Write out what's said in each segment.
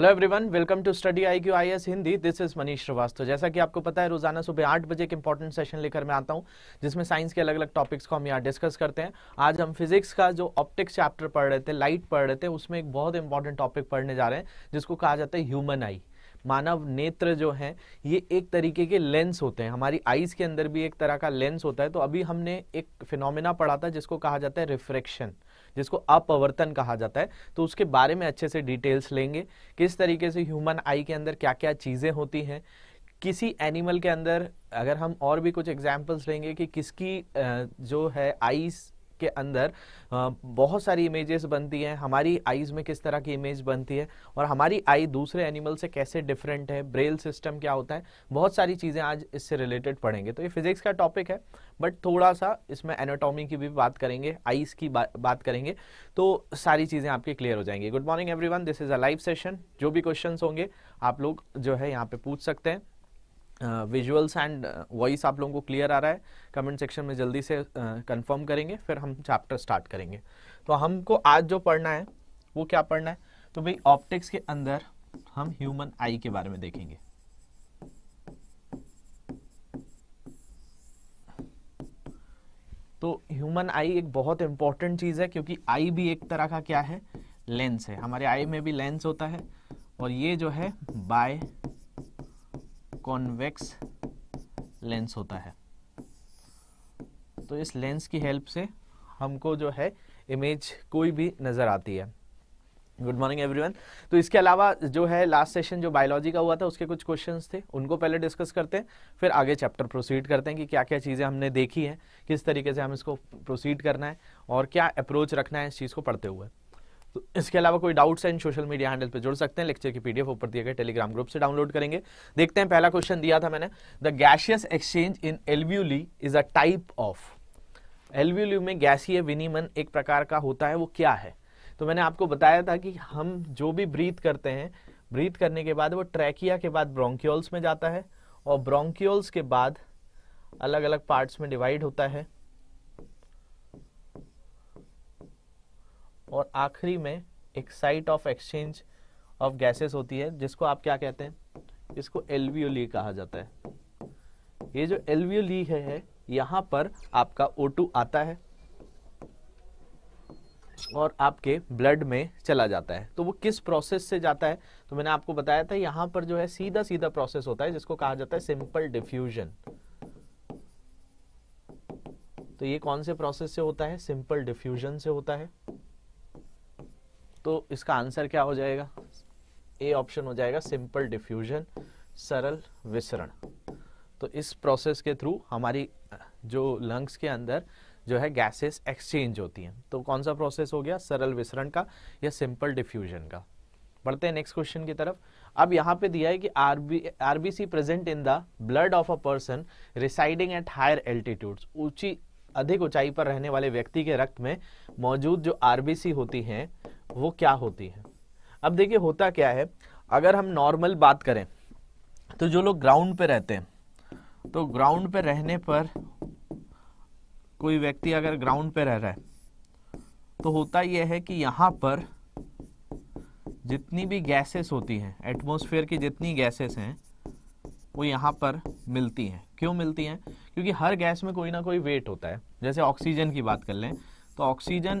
Hello everyone welcome to study I Q I S Hindi this is Manish Shrivastava जैसा कि आपको पता है रोजाना सुबह आठ बजे एक इंपॉर्टेंट सेशन लेकर मैं आता हूं जिसमें साइंस के अलग अलग टॉपिक्स को हम यहाँ डिस्कस करते हैं आज हम फिजिक्स का जो ऑप्टिक्स चैप्टर पढ़ रहे थे लाइट पढ़ रहे थे उसमें एक बहुत इंपॉर्टेंट टॉपिक पढ़ने जा रहे हैं जिसको कहा जाता है ह्यूमन आई मानव नेत्र जो है ये एक तरीके के लेंस होते हैं हमारी आईज के अंदर भी एक तरह का लेंस होता है तो अभी हमने एक फिनोमिना पढ़ा था जिसको कहा जाता है रिफ्रेक्शन जिसको अपवर्तन कहा जाता है तो उसके बारे में अच्छे से डिटेल्स लेंगे किस तरीके से ह्यूमन आई के अंदर क्या क्या चीज़ें होती हैं किसी एनिमल के अंदर अगर हम और भी कुछ एग्जाम्पल्स लेंगे कि किसकी जो है आईज के अंदर बहुत सारी इमेजेस बनती हैं हमारी आईज में किस तरह की इमेज बनती है और हमारी आई दूसरे एनिमल से कैसे डिफरेंट है ब्रेल सिस्टम क्या होता है बहुत सारी चीज़ें आज इससे रिलेटेड पढ़ेंगे तो ये फिजिक्स का टॉपिक है बट थोड़ा सा इसमें एनाटॉमी की भी बात करेंगे आइस की बा, बात करेंगे तो सारी चीज़ें आपके क्लियर हो जाएंगी good morning every this is a live session जो भी क्वेश्चन होंगे आप लोग जो है यहाँ पे पूछ सकते हैं विजुअल्स एंड वॉइस आप लोगों को क्लियर आ रहा है कमेंट सेक्शन में जल्दी से कंफर्म uh, करेंगे फिर हम चैप्टर स्टार्ट करेंगे तो हमको आज जो पढ़ना है वो क्या पढ़ना है तो भाई ऑप्टिक्स के अंदर हम ह्यूमन आई के बारे में देखेंगे तो ह्यूमन आई एक बहुत इंपॉर्टेंट चीज़ है क्योंकि आई भी एक तरह का क्या है लेंस है हमारे आई में भी लेंस होता है और ये जो है बाय कॉन्वेक्स लेंस होता है तो इस लेंस की हेल्प से हमको जो है इमेज कोई भी नज़र आती है गुड मॉर्निंग एवरीवन तो इसके अलावा जो है लास्ट सेशन जो बायोलॉजी का हुआ था उसके कुछ क्वेश्चंस थे उनको पहले डिस्कस करते हैं फिर आगे चैप्टर प्रोसीड करते हैं कि क्या क्या चीज़ें हमने देखी हैं किस तरीके से हम इसको प्रोसीड करना है और क्या अप्रोच रखना है इस चीज़ को पढ़ते हुए तो इसके अलावा कोई doubts in social media handle पे जुड़ सकते हैं लेक्चर की पीडीएफ ऊपर दिए गए टेलीग्राम ग्रुप से डाउनलोड करेंगे देखते हैं पहला क्वेश्चन दिया था मैंने the gaseous exchange in alveoli is a type of alveoli में गैसीय विनिमन एक प्रकार का होता है वो क्या है तो मैंने आपको बताया था कि हम जो भी ब्रीथ करते हैं ब्रीथ करने के बाद वो ट्रैकिया के बाद ब्रोंक्योल्स में जाता है और ब्रोंक्योल्स के बाद अलग अलग पार्ट्स में डिवाइड होता है और आखिरी में एक site of exchange of gases होती है जिसको आप क्या कहते हैं इसको एलवीओली कहा जाता है ये जो एलवीओली है, है यहां पर आपका ओ आता है और आपके ब्लड में चला जाता है तो वो किस प्रोसेस से जाता है तो मैंने आपको बताया था यहां पर जो है सीधा सीधा प्रोसेस होता है जिसको कहा जाता है सिंपल डिफ्यूजन तो ये कौन से प्रोसेस से होता है सिंपल डिफ्यूजन से होता है तो इसका आंसर क्या हो जाएगा ए ऑप्शन हो जाएगा सिंपल डिफ्यूजन सरल विसरण तो इस प्रोसेस के थ्रू हमारी जो लंग्स के अंदर जो है गैसेस एक्सचेंज होती हैं तो कौन सा प्रोसेस हो गया सरल विसरण का या सिंपल डिफ्यूजन का बढ़ते हैं नेक्स्ट क्वेश्चन की तरफ अब यहाँ पे दिया है कि RB RBC present in the blood of a person residing at higher altitudes ऊंची अधिक ऊंचाई पर रहने वाले व्यक्ति के रक्त में मौजूद जो आरबीसी होती हैं वो क्या होती है अब देखिए होता क्या है अगर हम नॉर्मल बात करें तो जो लोग ग्राउंड पे रहते हैं तो ग्राउंड पे रहने पर कोई व्यक्ति अगर ग्राउंड पे रह रहा है तो होता यह है कि यहाँ पर जितनी भी गैसेस होती हैं एटमॉस्फेयर की जितनी गैसेस हैं वो यहाँ पर मिलती हैं क्यों मिलती हैं क्योंकि हर गैस में कोई ना कोई वेट होता है जैसे ऑक्सीजन की बात कर लें तो ऑक्सीजन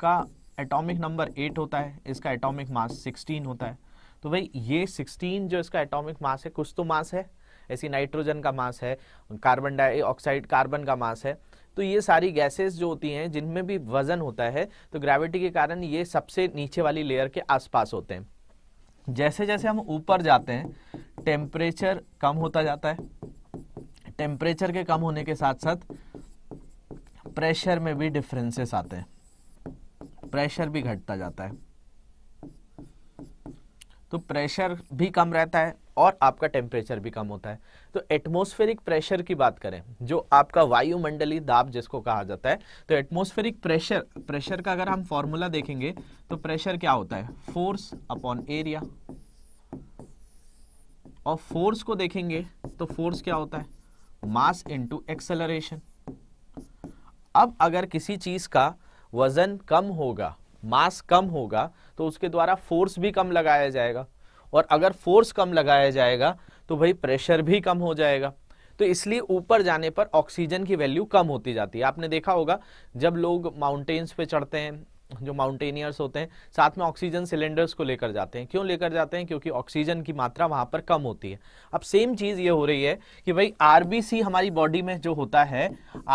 का एटॉमिक नंबर एट होता है इसका एटॉमिक मास सिक्सटीन होता है तो भाई ये सिक्सटीन जो इसका एटॉमिक मास है कुछ तो मास है ऐसी नाइट्रोजन का मास है कार्बन डाइऑक्साइड कार्बन का मास है तो ये सारी गैसेस जो होती हैं जिनमें भी वजन होता है तो ग्रेविटी के कारण ये सबसे नीचे वाली लेयर के आसपास होते हैं जैसे जैसे हम ऊपर जाते हैं टेम्परेचर कम होता जाता है टेम्परेचर के कम होने के साथ साथ प्रेशर में भी डिफरेंसेस आते हैं प्रेशर भी घटता जाता है तो प्रेशर भी कम रहता है और आपका टेम्परेचर भी कम होता है तो एटमॉस्फेरिक प्रेशर की बात करें जो आपका वायुमंडली दाब जिसको कहा जाता है तो एटमॉस्फेरिक प्रेशर प्रेशर का अगर हम फॉर्मूला देखेंगे तो प्रेशर क्या होता है फोर्स अपॉन एरिया और फोर्स को देखेंगे तो फोर्स क्या होता है मास इंटू एक्सेलरेशन अब अगर किसी चीज़ का वजन कम होगा मास कम होगा तो उसके द्वारा फोर्स भी कम लगाया जाएगा और अगर फोर्स कम लगाया जाएगा तो भाई प्रेशर भी कम हो जाएगा तो इसलिए ऊपर जाने पर ऑक्सीजन की वैल्यू कम होती जाती है आपने देखा होगा जब लोग माउंटेन्स पे चढ़ते हैं जो माउंटेनियर्स होते हैं साथ में ऑक्सीजन सिलेंडर्स को लेकर जाते हैं क्यों लेकर जाते हैं क्योंकि ऑक्सीजन की मात्रा वहां पर कम होती है अब सेम चीज ये हो रही है कि भाई आरबीसी हमारी बॉडी में जो होता है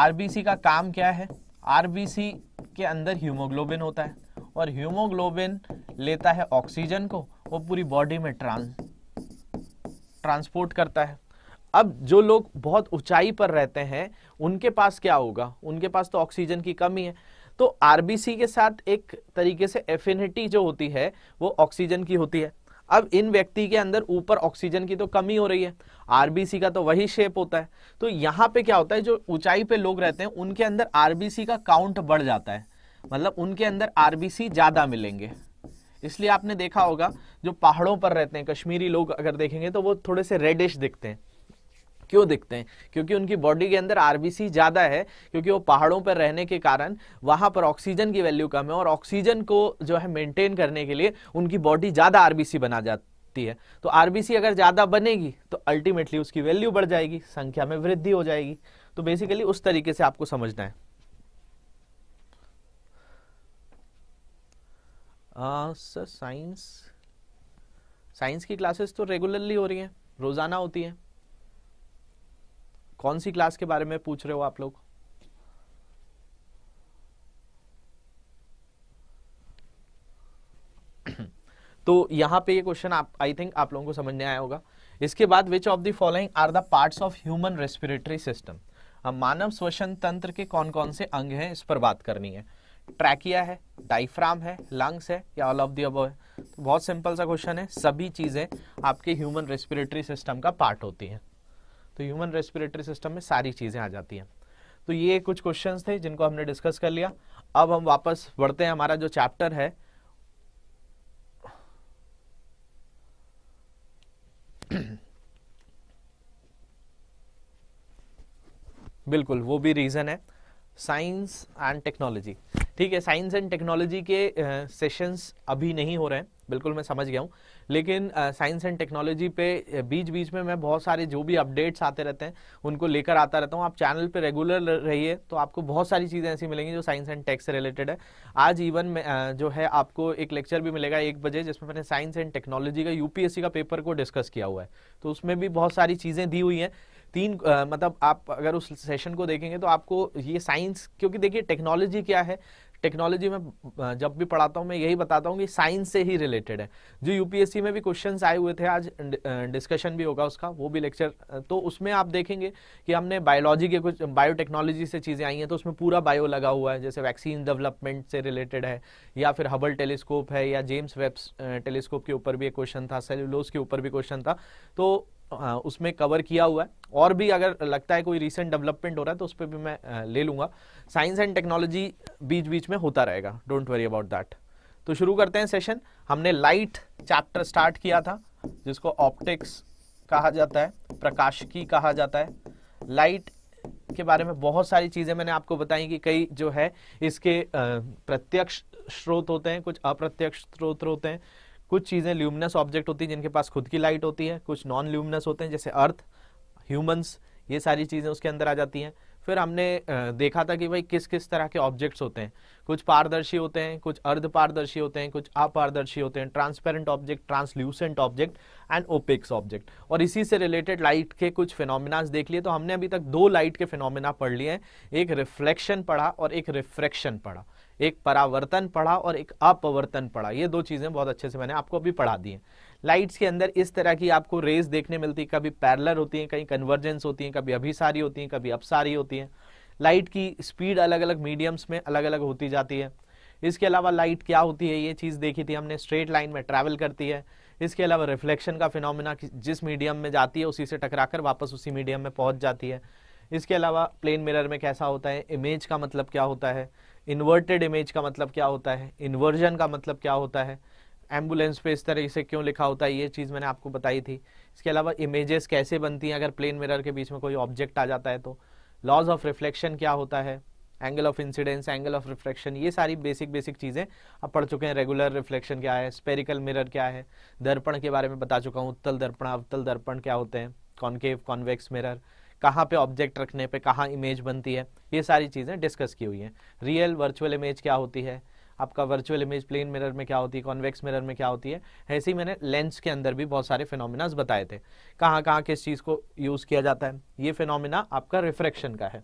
आरबीसी का काम क्या है आरबीसी के अंदर ह्यूमोग्लोबिन होता है और ह्यूमोग्लोबिन लेता है ऑक्सीजन को वो पूरी बॉडी में ट्रांस ट्रांसपोर्ट करता है अब जो लोग बहुत ऊंचाई पर रहते हैं उनके पास क्या होगा उनके पास तो ऑक्सीजन की कमी है तो आरबीसी के साथ एक तरीके से एफिनिटी जो होती है वो ऑक्सीजन की होती है अब इन व्यक्ति के अंदर ऊपर ऑक्सीजन की तो कमी हो रही है आरबीसी का तो वही शेप होता है तो यहाँ पे क्या होता है जो ऊंचाई पे लोग रहते हैं उनके अंदर आरबीसी का काउंट बढ़ जाता है मतलब उनके अंदर आरबीसी ज़्यादा मिलेंगे इसलिए आपने देखा होगा जो पहाड़ों पर रहते हैं कश्मीरी लोग अगर देखेंगे तो वो थोड़े से रेडिश दिखते हैं क्यों दिखते हैं क्योंकि उनकी बॉडी के अंदर आरबीसी ज़्यादा है क्योंकि वो पहाड़ों पर रहने के कारण वहां पर ऑक्सीजन की वैल्यू कम है और ऑक्सीजन को जो है मेंटेन करने के लिए उनकी बॉडी ज़्यादा आरबीसी बना जाती सकती है तो आरबीसी अगर ज़्यादा बनेगी तो अल्टीमेटली उसकी वैल्यू बढ़ जाएगी संख्या में वृद्धि हो जाएगी तो बेसिकली उस तरीके से आपको समझना है साइंस साइंस की क्लासेस तो रेगुलरली हो रही हैं रोज़ाना होती हैं कौन सी क्लास के बारे में पूछ रहे हो आप लोग तो यहाँ पे ये क्वेश्चन आप आई थिंक आप लोगों को समझ में आया होगा इसके बाद which of the following are the parts of human respiratory system अब मानव श्वसन तंत्र के कौन कौन से अंग हैं इस पर बात करनी है ट्रैकिया है डाइफ्राम है लंग्स है या ऑल ऑफ दब है तो बहुत सिंपल सा क्वेश्चन है सभी चीज़ें आपके ह्यूमन रेस्पिरेटरी सिस्टम का पार्ट होती हैं तो ह्यूमन रेस्पिरेटरी सिस्टम में सारी चीज़ें आ जाती हैं तो ये कुछ क्वेश्चन थे जिनको हमने डिस्कस कर लिया अब हम वापस बढ़ते हैं हमारा जो चैप्टर है बिल्कुल वो भी रीज़न है साइंस एंड टेक्नोलॉजी ठीक है साइंस एंड टेक्नोलॉजी के सेशंस अभी नहीं हो रहे हैं बिल्कुल मैं समझ गया हूँ लेकिन साइंस एंड टेक्नोलॉजी पे बीच बीच में मैं बहुत सारे जो भी अपडेट्स आते रहते हैं उनको लेकर आता रहता हूँ आप चैनल पे रेगुलर रहिए तो आपको बहुत सारी चीज़ें ऐसी मिलेंगी जो साइंस एंड टेक से रिलेटेड है आज इवन में uh, जो है आपको एक लेक्चर भी मिलेगा एक बजे जिसमें मैंने साइंस एंड टेक्नोलॉजी का यूपीएससी का पेपर को डिस्कस किया हुआ है तो उसमें भी बहुत सारी चीज़ें दी हुई हैं तीन uh, मतलब आप अगर उस सेशन को देखेंगे तो आपको ये साइंस क्योंकि देखिए टेक्नोलॉजी क्या है टेक्नोलॉजी में जब भी पढ़ाता हूँ मैं यही बताता हूँ कि साइंस से ही रिलेटेड है जो यूपीएससी में भी क्वेश्चन आए हुए थे आज डिस्कशन भी होगा उसका वो भी लेक्चर तो उसमें आप देखेंगे कि हमने बायोलॉजी के कुछ बायोटेक्नोलॉजी से चीज़ें आई हैं तो उसमें पूरा बायो लगा हुआ है जैसे वैक्सीन डेवलपमेंट से रिलेटेड है या फिर हबल टेलीस्कोप है या जेम्स वेब्स टेलीस्कोप के ऊपर भी एक क्वेश्चन था सेलुलोज के ऊपर भी क्वेश्चन था तो उसमें कवर किया हुआ है और भी अगर लगता है कोई रिसेंट डेवलपमेंट हो रहा है तो उस पर भी मैं ले लूँगा साइंस एंड टेक्नोलॉजी बीच बीच में होता रहेगा डोंट वरी अबाउट दैट तो शुरू करते हैं सेशन हमने लाइट चैप्टर स्टार्ट किया था जिसको ऑप्टिक्स कहा जाता है प्रकाशिकी कहा जाता है लाइट के बारे में बहुत सारी चीज़ें मैंने आपको बताई कि कई जो है इसके प्रत्यक्ष स्रोत होते हैं कुछ अप्रत्यक्ष स्रोत होते हैं कुछ चीज़ें ल्यूमिनस ऑब्जेक्ट होती हैं जिनके पास खुद की लाइट होती है कुछ नॉन ल्यूमिनस होते हैं जैसे अर्थ ह्यूमंस ये सारी चीज़ें उसके अंदर आ जाती हैं फिर हमने देखा था कि भाई किस किस तरह के ऑब्जेक्ट्स होते हैं कुछ पारदर्शी होते हैं कुछ अर्ध पारदर्शी होते हैं कुछ अपारदर्शी होते हैं transparent object translucent object and opaques object और इसी से रिलेटेड लाइट के कुछ फिनोमिनाज देख लिए तो हमने अभी तक दो लाइट के फिनोमिना पढ़ लिए हैं एक रिफ्लेक्शन पढ़ा और एक रिफ्रेक्शन पढ़ा एक परावर्तन पढ़ा और एक अपवर्तन पढ़ा ये दो चीज़ें बहुत अच्छे से मैंने आपको अभी पढ़ा दी हैं लाइट्स के अंदर इस तरह की आपको रेज देखने मिलती है कभी पैरलर होती हैं कहीं कन्वर्जेंस होती हैं कभी अभिसारी होती हैं कभी अपसारी होती हैं लाइट की स्पीड अलग अलग मीडियम्स में अलग अलग होती जाती है इसके अलावा लाइट क्या होती है ये चीज़ देखी थी हमने स्ट्रेट लाइन में ट्रैवल करती है इसके अलावा रिफ्लेक्शन का फिनोमिना जिस मीडियम में जाती है उसी से टकराकर वापस उसी मीडियम में पहुंच जाती है इसके अलावा प्लेन मिरर में कैसा होता है इमेज का मतलब क्या होता है इन्वर्टेड इमेज का मतलब क्या होता है इन्वर्जन का मतलब क्या होता है एम्बुलेंस पे इस तरह से क्यों लिखा होता है ये चीज़ मैंने आपको बताई थी इसके अलावा इमेजेस कैसे बनती हैं अगर प्लेन मिरर के बीच में कोई ऑब्जेक्ट आ जाता है तो लॉज ऑफ रिफ्लेक्शन क्या होता है angle of incidence angle of reflection ये सारी बेसिक बेसिक चीज़ें आप पढ़ चुके हैं रेगुलर रिफ्लेक्शन क्या है स्पेरिकल मिरर क्या है दर्पण के बारे में बता चुका हूँ उत्तल दर्पण अवतल दर्पण क्या होते हैं कॉन्केव कॉन्वेक्स मिरर कहाँ पे ऑब्जेक्ट रखने पे कहाँ इमेज बनती है ये सारी चीज़ें डिस्कस की हुई हैं रियल वर्चुअल इमेज क्या होती है आपका वर्चुअल इमेज प्लेन मिरर में क्या होती है कॉन्वेक्स मिरर में क्या होती है ऐसे ही मैंने लेंस के अंदर भी बहुत सारे फिनोमिनाज बताए थे कहाँ कहाँ किस चीज़ को यूज़ किया जाता है ये फिनोमिना आपका रिफ्रैक्शन का है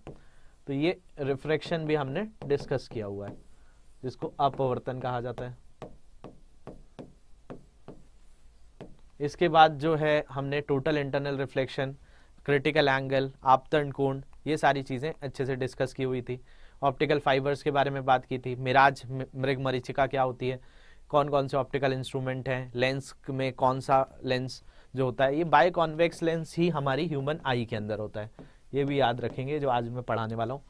तो ये रिफ्रैक्शन भी हमने डिस्कस किया हुआ है जिसको अपवर्तन कहा जाता है इसके बाद जो है हमने total internal reflection critical angle आपतन कोण ये सारी चीज़ें अच्छे से डिस्कस की हुई थी ऑप्टिकल फाइबर्स के बारे में बात की थी मिराज मृग मरीचिका क्या होती है कौन कौन से ऑप्टिकल इंस्ट्रूमेंट हैं लेंस में कौन सा लेंस जो होता है ये बाय कॉन्वेक्स लेंस ही हमारी ह्यूमन आई के अंदर होता है ये भी याद रखेंगे जो आज मैं पढ़ाने वाला हूँ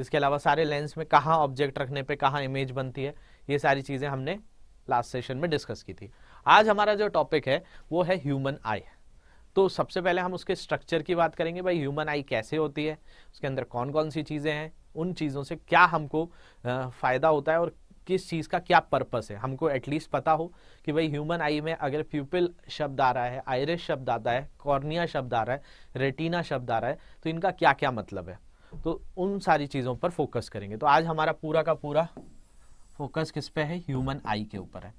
इसके अलावा सारे लेंस में कहाँ ऑब्जेक्ट रखने पर कहाँ इमेज बनती है ये सारी चीज़ें हमने लास्ट सेशन में डिस्कस की थी आज हमारा जो टॉपिक है वो है ह्यूमन आई तो सबसे पहले हम उसके स्ट्रक्चर की बात करेंगे भाई ह्यूमन आई कैसे होती है उसके अंदर कौन कौन सी चीज़ें हैं उन चीज़ों से क्या हमको फ़ायदा होता है और किस चीज़ का क्या पर्पस है हमको एटलीस्ट पता हो कि भाई ह्यूमन आई में अगर प्यूपिल शब्द आ रहा है आयरिस शब्द आता है कॉर्निया शब्द आ रहा है रेटिना शब्द आ रहा है तो इनका क्या क्या मतलब है तो उन सारी चीज़ों पर फोकस करेंगे तो आज हमारा पूरा का पूरा फोकस किस पे है ह्यूमन आई के ऊपर है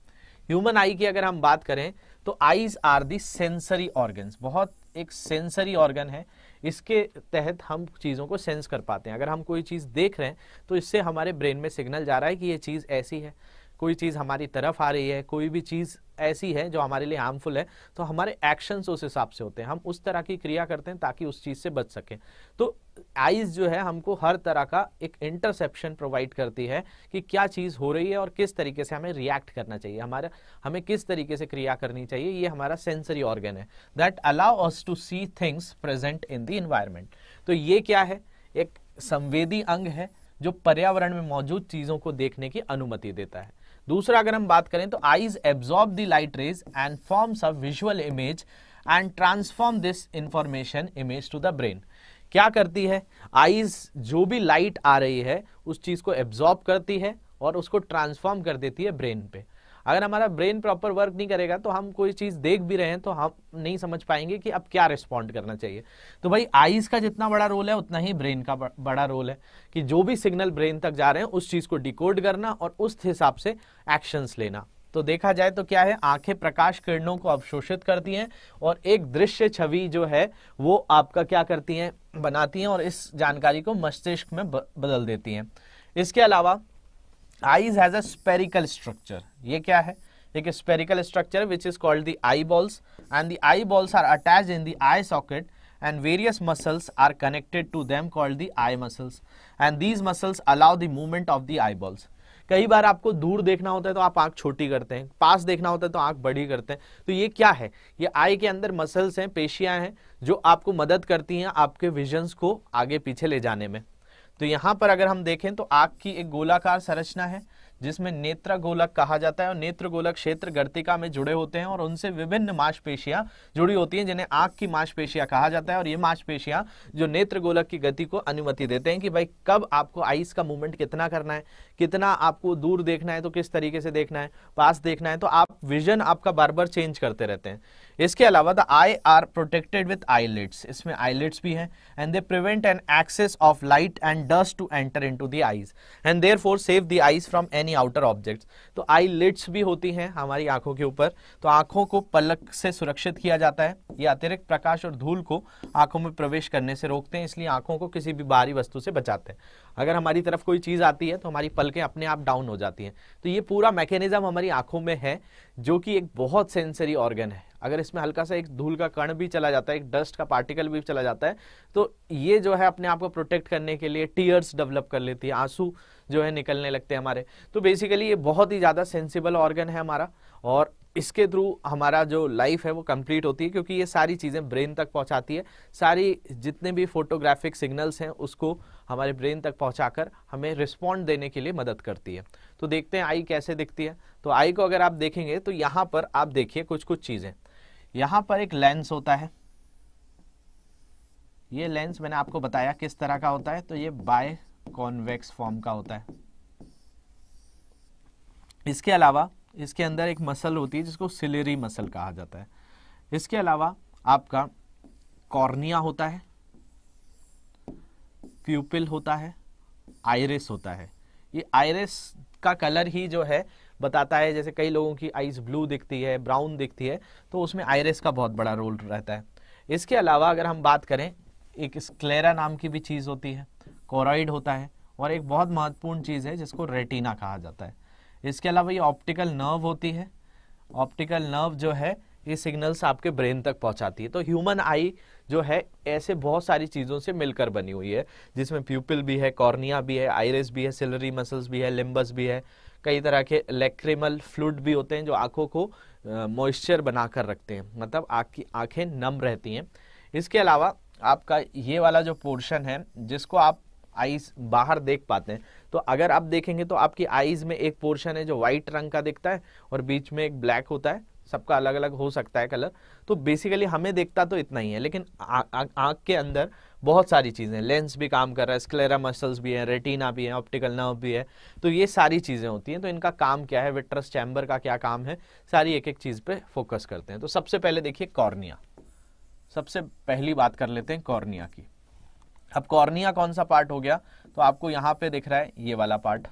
ह्यूमन आई की अगर हम बात करें तो eyes are the sensory organs बहुत एक सेंसरी ऑर्गन है इसके तहत हम चीज़ों को सेंस कर पाते हैं अगर हम कोई चीज़ देख रहे हैं तो इससे हमारे ब्रेन में सिग्नल जा रहा है कि ये चीज़ ऐसी है कोई चीज़ हमारी तरफ आ रही है कोई भी चीज़ ऐसी है जो हमारे लिए हार्मफुल है तो हमारे एक्शंस उस हिसाब से होते हैं हम उस तरह की क्रिया करते हैं ताकि उस चीज़ से बच सकें तो आइज जो है हमको हर तरह का एक इंटरसेप्शन प्रोवाइड करती है कि क्या चीज़ हो रही है और किस तरीके से हमें रिएक्ट करना चाहिए हमारा हमें किस तरीके से क्रिया करनी चाहिए ये हमारा सेंसरी ऑर्गन है that allow us to see things present in the environment तो ये क्या है एक संवेदी अंग है जो पर्यावरण में मौजूद चीज़ों को देखने की अनुमति देता है दूसरा अगर हम बात करें तो eyes absorb the light rays and forms a visual image and transform this information image to the brain क्या करती है आईज जो भी लाइट आ रही है उस चीज़ को एब्जॉर्ब करती है और उसको ट्रांसफॉर्म कर देती है ब्रेन पे अगर हमारा ब्रेन प्रॉपर वर्क नहीं करेगा तो हम कोई चीज़ देख भी रहे हैं तो हम नहीं समझ पाएंगे कि अब क्या रिस्पॉन्ड करना चाहिए तो भाई आईज का जितना बड़ा रोल है उतना ही ब्रेन का बड़ा रोल है कि जो भी सिग्नल ब्रेन तक जा रहे हैं उस चीज़ को डिकोड करना और उस हिसाब से एक्शंस लेना तो देखा जाए तो क्या है आंखें प्रकाश किरणों को अवशोषित करती हैं और एक दृश्य छवि जो है वो आपका क्या करती हैं बनाती हैं और इस जानकारी को मस्तिष्क में बदल देती हैं इसके अलावा eyes has a spherical structure ये क्या है एक spherical structure which is called the eye balls and the eye balls are attach in the eye socket and various muscles are connected to them called the eye muscles and these muscles allow the movement of the eyeballs कई बार आपको दूर देखना होता है तो आप आंख छोटी करते हैं पास देखना होता है तो आंख बड़ी करते हैं तो ये क्या है ये आई के अंदर मसल्स हैं पेशियां हैं जो आपको मदद करती हैं आपके विजन्स को आगे पीछे ले जाने में तो यहाँ पर अगर हम देखें तो आग की एक गोलाकार संरचना है जिसमें नेत्र गोलक कहा जाता है और नेत्र गोलक क्षेत्र गर्तिका में जुड़े होते हैं और उनसे विभिन्न मांसपेशियां जुड़ी होती हैं जिन्हें आंख की मांसपेशियां कहा जाता है और ये मांसपेशियां जो नेत्र गोलक की गति को अनुमति देते हैं कि भाई कब आपको आइस का मूवमेंट कितना करना है कितना आपको दूर देखना है तो किस तरीके से देखना है पास देखना है तो आप विजन आपका बार बार चेंज करते रहते हैं इसके अलावा the eye are protected with eyelets इसमें आईलेट्स भी हैं and they prevent an excess of light and dust to enter into the eyes and therefore save the eyes from any outer objects तो eyelets भी होती हैं हमारी आंखों के ऊपर तो आंखों को पलक से सुरक्षित किया जाता है ये अतिरिक्त प्रकाश और धूल को आंखों में प्रवेश करने से रोकते हैं इसलिए आंखों को किसी भी बाहरी वस्तु से बचाते हैं अगर हमारी तरफ कोई चीज़ आती है तो हमारी पलकें अपने आप डाउन हो जाती हैं तो ये पूरा मैकेनिज्म हमारी आंखों में है जो कि एक बहुत सेंसरी ऑर्गन है अगर इसमें हल्का सा एक धूल का कण भी चला जाता है एक डस्ट का पार्टिकल भी चला जाता है तो ये जो है अपने आप को प्रोटेक्ट करने के लिए टीयर्स डेवलप कर लेती है आंसू जो है निकलने लगते हैं हमारे तो बेसिकली ये बहुत ही ज़्यादा सेंसिबल ऑर्गन है हमारा और इसके थ्रू हमारा जो लाइफ है वो कंप्लीट होती है क्योंकि ये सारी चीज़ें ब्रेन तक पहुंचाती है सारी जितने भी फोटोग्राफिक सिग्नल्स हैं उसको हमारे ब्रेन तक पहुंचाकर हमें रिस्पॉन्ड देने के लिए मदद करती है तो देखते हैं आई कैसे दिखती है तो आई को अगर आप देखेंगे तो यहाँ पर आप देखिए कुछ कुछ चीज़ें यहाँ पर एक लेंस होता है ये लेंस मैंने आपको बताया किस तरह का होता है तो ये बाय कॉन्वेक्स फॉर्म का होता है इसके अलावा इसके अंदर एक मसल होती है जिसको सिलेरी मसल कहा जाता है इसके अलावा आपका कॉर्निया होता है प्यूपिल होता है आयरिस होता है ये आयरिस का कलर ही जो है बताता है जैसे कई लोगों की आइज ब्लू दिखती है ब्राउन दिखती है तो उसमें आयरिस का बहुत बड़ा रोल रहता है इसके अलावा अगर हम बात करें एक स्क्लेरा नाम की भी चीज़ होती है कोराइड होता है और एक बहुत महत्वपूर्ण चीज़ है जिसको रेटिना कहा जाता है इसके अलावा ये ऑप्टिकल नर्व होती है ऑप्टिकल नर्व जो है ये सिग्नल्स आपके ब्रेन तक पहुंचाती है तो ह्यूमन आई जो है ऐसे बहुत सारी चीज़ों से मिलकर बनी हुई है जिसमें प्यूपिल भी है कॉर्निया भी है आयरस भी है सिलरी मसल्स भी है लिम्बस भी है कई तरह के लेक्रिमल फ्लूड भी होते हैं जो आँखों को मॉइस्चर बनाकर रखते हैं मतलब आँख की आँखें नम रहती हैं इसके अलावा आपका ये वाला जो पोर्शन है जिसको आप आई बाहर देख पाते हैं तो अगर आप देखेंगे तो आपकी आईज में एक पोर्शन है जो व्हाइट रंग का दिखता है और बीच में एक ब्लैक होता है सबका अलग अलग हो सकता है कलर तो बेसिकली हमें देखता तो इतना ही है लेकिन आंख के अंदर बहुत सारी चीज़ें लेंस भी काम कर रहा है स्क्लेरा मसल्स भी हैं रेटिना भी है ऑप्टिकल नर्व भी है तो ये सारी चीज़ें होती हैं तो इनका काम क्या है विट्रस चैम्बर का क्या काम है सारी एक एक चीज़ पे फोकस करते हैं तो सबसे पहले देखिए कॉर्निया सबसे पहली बात कर लेते हैं कॉर्निया की अब कॉर्निया कौन सा पार्ट हो गया तो आपको यहां पे दिख रहा है ये वाला पार्ट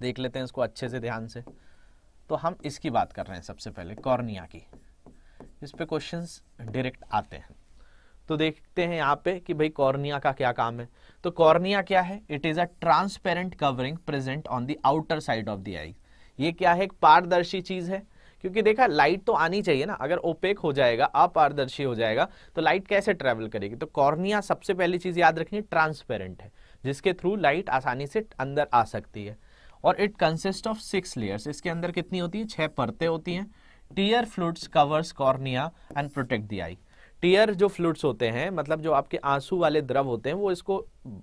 देख लेते हैं इसको अच्छे से ध्यान से तो हम इसकी बात कर रहे हैं सबसे पहले कॉर्निया की इस पर क्वेश्चन डायरेक्ट आते हैं तो देखते हैं यहां पे कि भाई कॉर्निया का क्या काम है तो कॉर्निया क्या है it is a transparent covering present on the outer side of the eye ये क्या है एक पारदर्शी चीज है क्योंकि देखा लाइट तो आनी चाहिए ना अगर ओपेक हो जाएगा अपारदर्शी हो जाएगा तो लाइट कैसे ट्रेवल करेगी तो कॉर्निया सबसे पहली चीज याद रखनी ट्रांसपेरेंट है जिसके थ्रू लाइट आसानी से अंदर आ सकती है और it consist of six layers इसके अंदर कितनी होती है छह परतें होती हैं tear fluids covers cornea and protect the eye tear जो फ्लूड्स होते हैं मतलब जो आपके आंसू वाले द्रव होते हैं वो इसको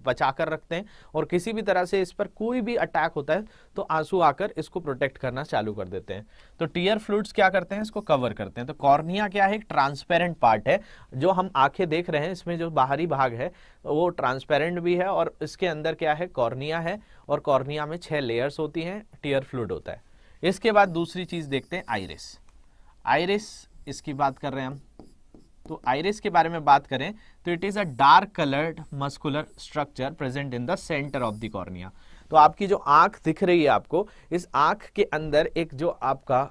बचा कर रखते हैं और किसी भी तरह से इस पर कोई भी अटैक होता है तो आंसू आकर इसको प्रोटेक्ट करना चालू कर देते हैं तो टीयर फ्लूड्स क्या करते हैं इसको कवर करते हैं तो कॉर्निया क्या है एक ट्रांसपेरेंट पार्ट है जो हम आंखें देख रहे हैं इसमें जो बाहरी भाग है वो ट्रांसपेरेंट भी है और इसके अंदर क्या है कॉर्निया है और कॉर्निया में छः लेयर्स होती हैं टीयर फ्लूड होता है इसके बाद दूसरी चीज़ देखते हैं आइरिस आइरिस इसकी बात कर रहे हैं हम तो आइरिस के बारे में बात करें तो it is a dark coloured muscular structure present in the centre of the cornea तो आपकी जो आंख दिख रही है आपको इस आंख के अंदर एक जो आपका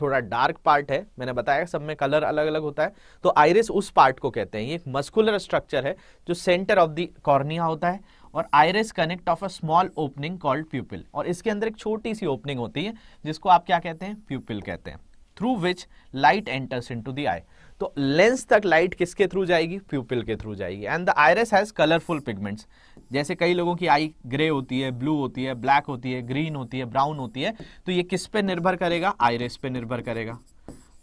थोड़ा डार्क पार्ट है मैंने बताया सब में कलर अलग अलग होता है तो आइरिस उस पार्ट को कहते हैं ये एक मस्कुलर स्ट्रक्चर है जो सेंटर ऑफ द कॉर्निया होता है और iris connect of a small opening called pupil और इसके अंदर एक छोटी सी ओपनिंग होती है जिसको आप क्या कहते हैं प्यूपिल कहते हैं through which light enters into the eye तो लेंस तक लाइट किसके थ्रू जाएगी प्यूपिल के थ्रू जाएगी and the iris has colourful pigments जैसे कई लोगों की आई ग्रे होती है ब्लू होती है ब्लैक होती है ग्रीन होती है ब्राउन होती है तो ये किस पे निर्भर करेगा आयरस पे निर्भर करेगा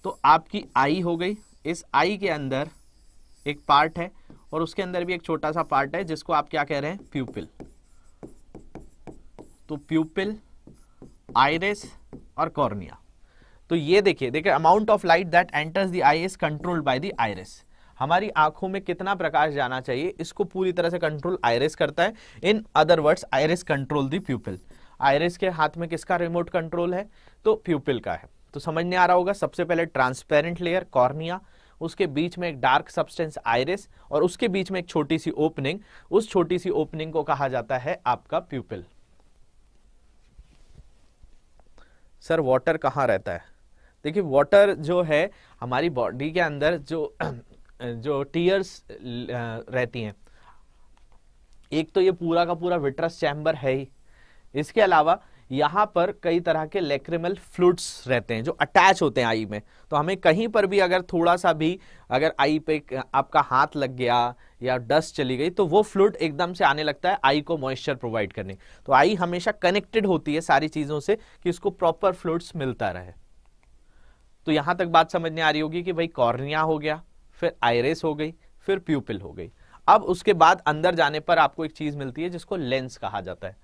तो आपकी आई हो गई इस आई के अंदर एक पार्ट है और उसके अंदर भी एक छोटा सा पार्ट है जिसको आप क्या कह रहे हैं प्यूपिल तो प्यूपिल आयरस और कॉर्निया तो ये देखिए देखिए amount of light that enters the eye is controlled by the iris हमारी आंखों में कितना प्रकाश जाना चाहिए इसको पूरी तरह से कंट्रोल आयरस करता है in other words iris control the pupil iris के हाथ में किसका रिमोट कंट्रोल है तो प्यूपिल का है तो समझने आ रहा होगा सबसे पहले ट्रांसपेरेंट लेयर कॉर्निया उसके बीच में एक डार्क सब्सटेंस आयरस और उसके बीच में एक छोटी सी ओपनिंग उस छोटी सी ओपनिंग को कहा जाता है आपका प्यूपिल सर वाटर कहाँ रहता है देखिए वाटर जो है हमारी बॉडी के अंदर जो जो टीयर्स रहती हैं एक तो ये पूरा का पूरा विट्रस चैम्बर है ही इसके अलावा यहाँ पर कई तरह के लेक्रिमल फ्लूड्स रहते हैं जो अटैच होते हैं आई में तो हमें कहीं पर भी अगर थोड़ा सा भी अगर आई पे आपका हाथ लग गया या डस्ट चली गई तो वो फ्लूड एकदम से आने लगता है आई को मॉइस्चर प्रोवाइड करने तो आई हमेशा कनेक्टेड होती है सारी चीज़ों से कि इसको प्रॉपर फ्लूड्स मिलता रहे तो यहां तक बात समझ में आ रही होगी कि भाई कॉर्निया हो गया फिर आयरेस हो गई फिर प्यूपिल हो गई अब उसके बाद अंदर जाने पर आपको एक चीज मिलती है जिसको लेंस कहा जाता है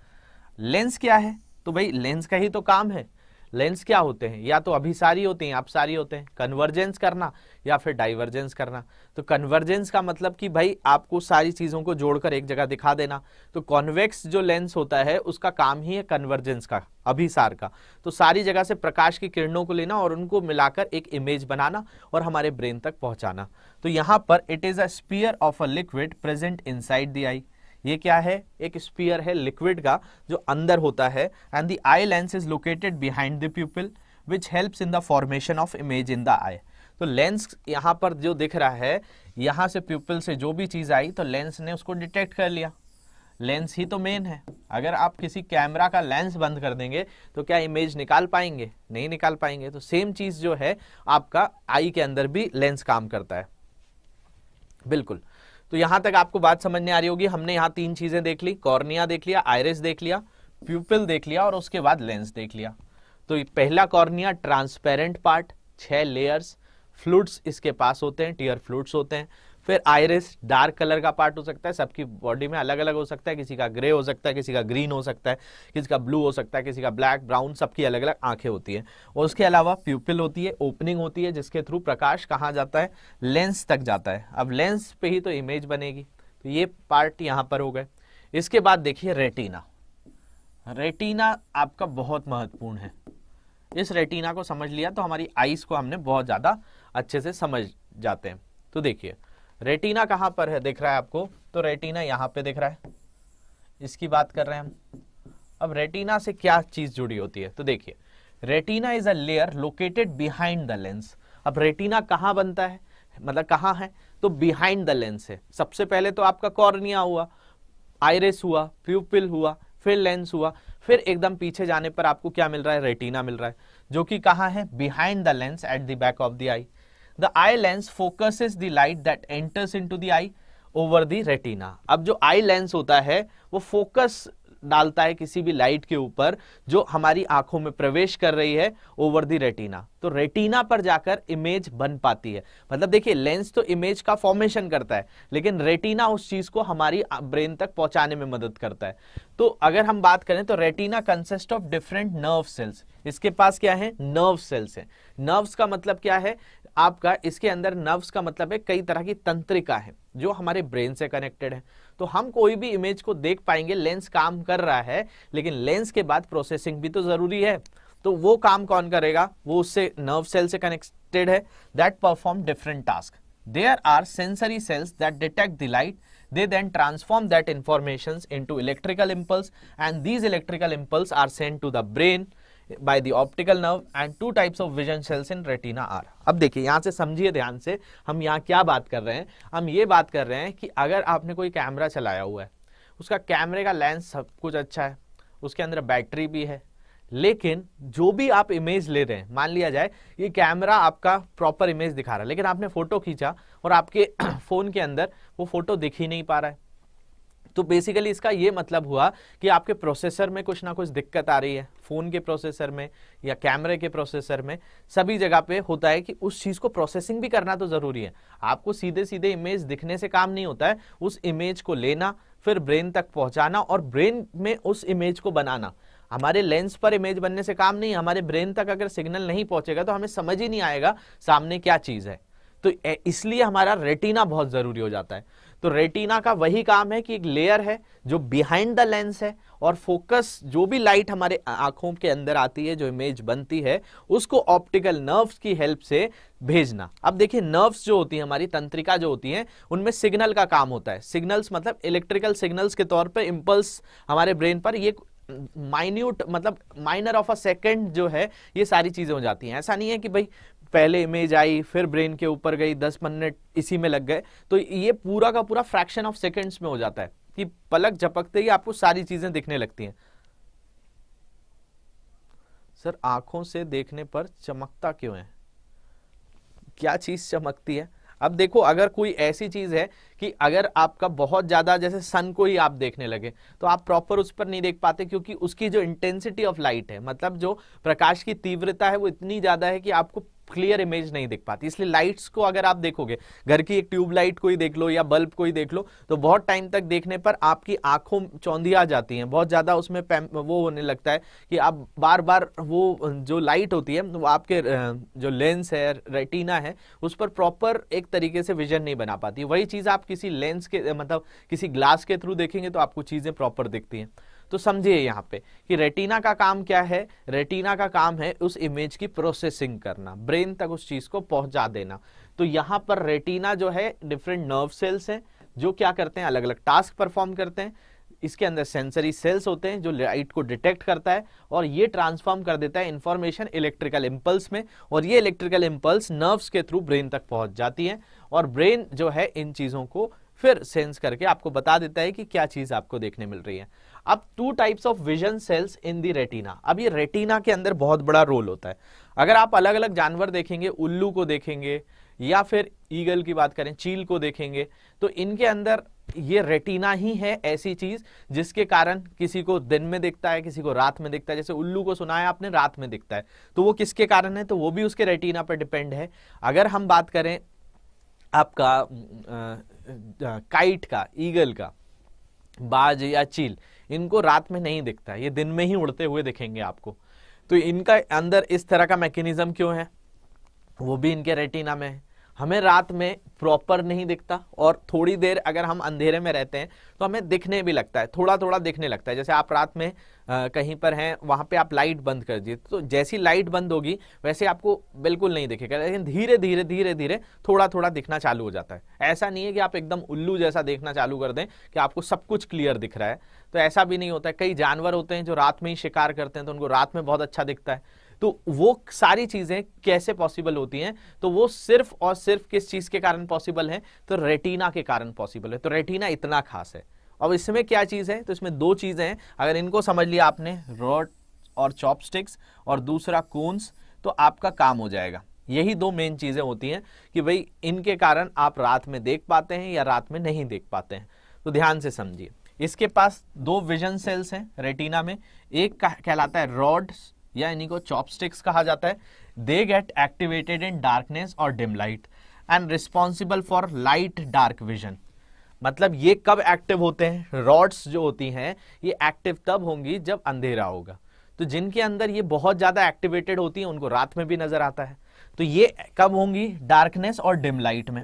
लेंस क्या है तो भाई लेंस का ही तो काम है लेंस क्या होते हैं या तो अभिसारी होते हैं अपसारी होते हैं कन्वर्जेंस करना या फिर डाइवर्जेंस करना तो कन्वर्जेंस का मतलब कि भाई आपको सारी चीज़ों को जोड़कर एक जगह दिखा देना तो कॉन्वेक्स जो लेंस होता है उसका काम ही है कन्वर्जेंस का अभिसार का तो सारी जगह से प्रकाश की किरणों को लेना और उनको मिलाकर एक इमेज बनाना और हमारे ब्रेन तक पहुंचाना तो यहाँ पर it is a sphere of a liquid present inside the eye ये क्या है एक स्पीयर है लिक्विड का जो अंदर होता है and the eye lens is located behind the people which helps in the formation of image in the eye तो लेंस यहाँ पर जो दिख रहा है यहाँ से पीपल से जो भी चीज़ आई तो लेंस ने उसको डिटेक्ट कर लिया लेंस ही तो मेन है अगर आप किसी कैमरा का लेंस बंद कर देंगे तो क्या इमेज निकाल पाएंगे नहीं निकाल पाएंगे तो सेम चीज़ जो है आपका आई के अंदर भी लेंस काम करता है बिल्कुल तो यहां तक आपको बात समझ में आ रही होगी हमने यहां तीन चीजें देख ली कॉर्निया देख लिया आयरिस देख लिया प्यूपिल देख लिया और उसके बाद लेंस देख लिया तो पहला कॉर्निया ट्रांसपेरेंट पार्ट छह लेयर्स फ्लूड्स इसके पास होते हैं टीयर फ्लूड्स होते हैं फिर आयरिस डार्क कलर का पार्ट हो सकता है सबकी बॉडी में अलग अलग हो सकता है किसी का ग्रे हो सकता है किसी का ग्रीन हो सकता है किसी का ब्लू हो सकता है किसी का ब्लैक ब्राउन सबकी अलग अलग आंखें होती है और उसके अलावा प्यूपिल होती है ओपनिंग होती है जिसके थ्रू प्रकाश कहाँ जाता है लेंस तक जाता है अब लेंस पे ही तो इमेज बनेगी तो ये पार्ट यहाँ पर हो गए इसके बाद देखिए रेटिना रेटिना आपका बहुत महत्वपूर्ण है इस रेटिना को समझ लिया तो हमारी आईज को हमने बहुत ज़्यादा अच्छे से समझ जाते हैं तो देखिए रेटिना कहां पर है दिख रहा है आपको तो रेटिना यहाँ पे दिख रहा है इसकी बात कर रहे हैं हम अब रेटिना से क्या चीज़ जुड़ी होती है तो देखिए retina is a layer located behind the lens अब रेटिना कहां बनता है मतलब कहां है तो बिहाइंड द लेंस है सबसे पहले तो आपका कॉर्निया हुआ आयरस हुआ प्यूपिल हुआ फिर लेंस हुआ फिर एकदम पीछे जाने पर आपको क्या मिल रहा है रेटिना मिल रहा है जो कि कहा है behind the lens at the back of the eye the eye lens focus is the light that enters to the eye over the retina अब जो आई लेंस होता है वो फोकस डालता है किसी भी लाइट के ऊपर जो हमारी आंखों में प्रवेश कर रही है ओवर दी रेटिना तो रेटिना पर जाकर इमेज बन पाती है मतलब देखिए लेंस तो इमेज का फॉर्मेशन करता है लेकिन रेटिना उस चीज को हमारी ब्रेन तक पहुंचाने में मदद करता है तो अगर हम बात करें तो retina consist of different nerve cells इसके पास क्या है नर्व सेल्स है नर्व्स का मतलब क्या है आपका इसके अंदर नर्व्स का मतलब है कई तरह की तंत्रिका है जो हमारे ब्रेन से कनेक्टेड है तो हम कोई भी इमेज को देख पाएंगे लेंस काम कर रहा है लेकिन लेंस के बाद प्रोसेसिंग भी तो जरूरी है तो वो काम कौन करेगा वो उससे नर्व सेल से कनेक्टेड है that perform different task there are sensory cells that detect the light they then transform that information into electrical impulse and these electrical impulse are send to the brain by the optical nerve and two types of vision cells in retina are अब देखिए यहाँ से समझिए ध्यान से हम यहाँ क्या बात कर रहे हैं हम ये बात कर रहे हैं कि अगर आपने कोई कैमरा चलाया हुआ है उसका कैमरे का लेंस सब कुछ अच्छा है उसके अंदर बैटरी भी है लेकिन जो भी आप इमेज ले रहे हैं मान लिया जाए ये कैमरा आपका प्रॉपर इमेज दिखा रहा है लेकिन आपने फोटो खींचा और आपके फ़ोन के अंदर वो फोटो दिख ही नहीं पा रहा है तो बेसिकली इसका ये मतलब हुआ कि आपके प्रोसेसर में कुछ ना कुछ दिक्कत आ रही है फ़ोन के प्रोसेसर में या कैमरे के प्रोसेसर में सभी जगह पे होता है कि उस चीज़ को प्रोसेसिंग भी करना तो ज़रूरी है आपको सीधे सीधे इमेज दिखने से काम नहीं होता है उस इमेज को लेना फिर ब्रेन तक पहुँचाना और ब्रेन में उस इमेज को बनाना हमारे लेंस पर इमेज बनने से काम नहीं हमारे ब्रेन तक अगर सिग्नल नहीं पहुँचेगा तो हमें समझ ही नहीं आएगा सामने क्या चीज़ है तो इसलिए हमारा रेटिना बहुत ज़रूरी हो जाता है तो रेटिना का वही काम है कि एक लेयर है जो बिहाइंड द लेंस है और फोकस जो भी लाइट हमारे आंखों के अंदर आती है जो इमेज बनती है उसको ऑप्टिकल नर्व्स की हेल्प से भेजना अब देखिए नर्व्स जो होती है हमारी तंत्रिका जो होती है उनमें सिग्नल का काम होता है सिग्नल्स मतलब इलेक्ट्रिकल सिग्नल्स के तौर पर इम्पल्स हमारे ब्रेन पर ये माइन्यूट मतलब माइनर ऑफ अ सेकेंड जो है ये सारी चीज़ें हो जाती हैं ऐसा नहीं है कि भाई पहले इमेज आई फिर ब्रेन के ऊपर गई दस मिनट इसी में लग गए तो ये पूरा का पूरा फ्रैक्शन ऑफ सेकेंड्स में हो जाता है कि पलक झपकते ही आपको सारी चीजें दिखने लगती हैं सर आंखों से देखने पर चमकता क्यों है क्या चीज चमकती है अब देखो अगर कोई ऐसी चीज है कि अगर आपका बहुत ज़्यादा जैसे सन को ही आप देखने लगे तो आप प्रॉपर उस पर नहीं देख पाते क्योंकि उसकी जो इंटेंसिटी ऑफ लाइट है मतलब जो प्रकाश की तीव्रता है वो इतनी ज़्यादा है कि आपको क्लियर इमेज नहीं देख पाती इसलिए लाइट्स को अगर आप देखोगे घर की एक ट्यूबलाइट को ही देख लो या बल्ब को ही देख लो तो बहुत टाइम तक देखने पर आपकी आंखों चौंधी आ जाती हैं बहुत ज़्यादा उसमें वो होने लगता है कि आप बार बार वो जो लाइट होती है वो आपके जो लेंस है रेटिना है उस पर प्रॉपर एक तरीके से विजन नहीं बना पाती वही चीज़ आपकी किसी लेंस के मतलब किसी ग्लास के थ्रू देखेंगे तो आपको चीज़ें प्रॉपर दिखती हैं तो समझिए यहाँ पे कि रेटिना का काम क्या है रेटिना का काम है उस इमेज की प्रोसेसिंग करना ब्रेन तक उस चीज़ को पहुंचा देना तो यहाँ पर रेटिना जो है डिफरेंट नर्व सेल्स हैं जो क्या करते हैं अलग अलग टास्क परफॉर्म करते हैं इसके अंदर सेंसरी सेल्स होते हैं जो लाइट को डिटेक्ट करता है और ये ट्रांसफॉर्म कर देता है इंफॉर्मेशन इलेक्ट्रिकल इम्पल्स में और ये इलेक्ट्रिकल इम्पल्स नर्व्स के थ्रू ब्रेन तक पहुंच जाती है और ब्रेन जो है इन चीज़ों को फिर सेंस करके आपको बता देता है कि क्या चीज़ आपको देखने मिल रही है अब two types of vision cells in the retina अब ये रेटिना के अंदर बहुत बड़ा रोल होता है अगर आप अलग अलग जानवर देखेंगे उल्लू को देखेंगे या फिर ईगल की बात करें चील को देखेंगे तो इनके अंदर ये रेटिना ही है ऐसी चीज जिसके कारण किसी को दिन में दिखता है किसी को रात में दिखता है जैसे उल्लू को सुना है आपने रात में दिखता है तो वो किसके कारण है तो वो भी उसके रेटिना पर डिपेंड है अगर हम बात करें आपका काइट का ईगल का बाज या चील इनको रात में नहीं दिखता ये दिन में ही उड़ते हुए दिखेंगे आपको तो इनका अंदर इस तरह का मैकेनिज्म क्यों है वो भी इनके रेटिना में है हमें रात में प्रॉपर नहीं दिखता और थोड़ी देर अगर हम अंधेरे में रहते हैं तो हमें दिखने भी लगता है थोड़ा थोड़ा दिखने लगता है जैसे आप रात में कहीं पर हैं वहाँ पे आप लाइट बंद कर दिए तो जैसी लाइट बंद होगी वैसे आपको बिल्कुल नहीं दिखेगा लेकिन धीरे धीरे धीरे धीरे थोड़ा थोड़ा दिखना चालू हो जाता है ऐसा नहीं है कि आप एकदम उल्लू जैसा देखना चालू कर दें कि आपको सब कुछ क्लियर दिख रहा है तो ऐसा भी नहीं होता है कई जानवर होते हैं जो रात में ही शिकार करते हैं तो उनको रात में बहुत अच्छा दिखता है तो वो सारी चीज़ें कैसे पॉसिबल होती हैं तो वो सिर्फ और सिर्फ किस चीज़ के कारण पॉसिबल है तो रेटिना के कारण पॉसिबल है तो रेटिना इतना खास है अब इसमें क्या चीज़ है तो इसमें दो चीज़ें हैं अगर इनको समझ लिया आपने रॉड और चॉपस्टिक्स और दूसरा कोन्स तो आपका काम हो जाएगा यही दो मेन चीज़ें होती हैं कि भाई इनके कारण आप रात में देख पाते हैं या रात में नहीं देख पाते हैं तो ध्यान से समझिए इसके पास दो विजन सेल्स हैं रेटिना में एक का कहलाता है रॉड या इन्हीं को चॉपस्टिक्स कहा जाता है they get activated in darkness और dim light and responsible for light dark vision मतलब ये कब एक्टिव होते हैं रॉड्स जो होती हैं ये एक्टिव तब होंगी जब अंधेरा होगा तो जिनके अंदर ये बहुत ज़्यादा एक्टिवेटेड होती हैं उनको रात में भी नज़र आता है तो ये कब होंगी डार्कनेस और डिम लाइट में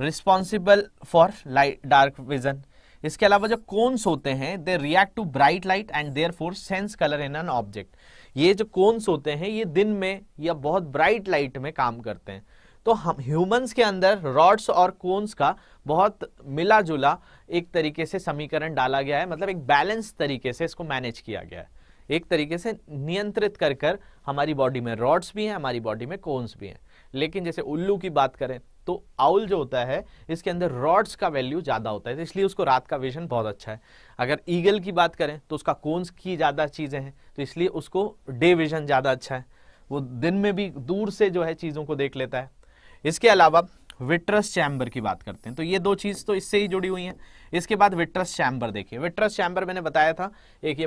responsible for light dark vision इसके अलावा जो कोन्स होते हैं they react to bright light and therefore sense colour in an object ये जो कोन्स होते हैं ये दिन में या बहुत ब्राइट लाइट में काम करते हैं तो हम ह्यूमंस के अंदर रॉड्स और कोन्स का बहुत मिला जुला एक तरीके से समीकरण डाला गया है मतलब एक बैलेंस तरीके से इसको मैनेज किया गया है एक तरीके से नियंत्रित कर कर हमारी बॉडी में रॉड्स भी हैं हमारी बॉडी में कोन्स भी हैं लेकिन जैसे उल्लू की बात करें तो आउल जो होता है इसके अंदर रॉड्स का वैल्यू ज़्यादा होता है तो इसलिए उसको रात का विजन बहुत अच्छा है अगर ईगल की बात करें तो उसका कोन्स की ज़्यादा चीज़ें हैं तो इसलिए उसको डे विजन ज़्यादा अच्छा है वो दिन में भी दूर से जो है चीज़ों को देख लेता है इसके अलावा विट्रस चैम्बर की बात करते हैं तो ये दो चीज़ तो इससे ही जुड़ी हुई है इसके बाद विट्रस चैम्बर देखिए विट्रस चैम्बर मैंने बताया था एक ये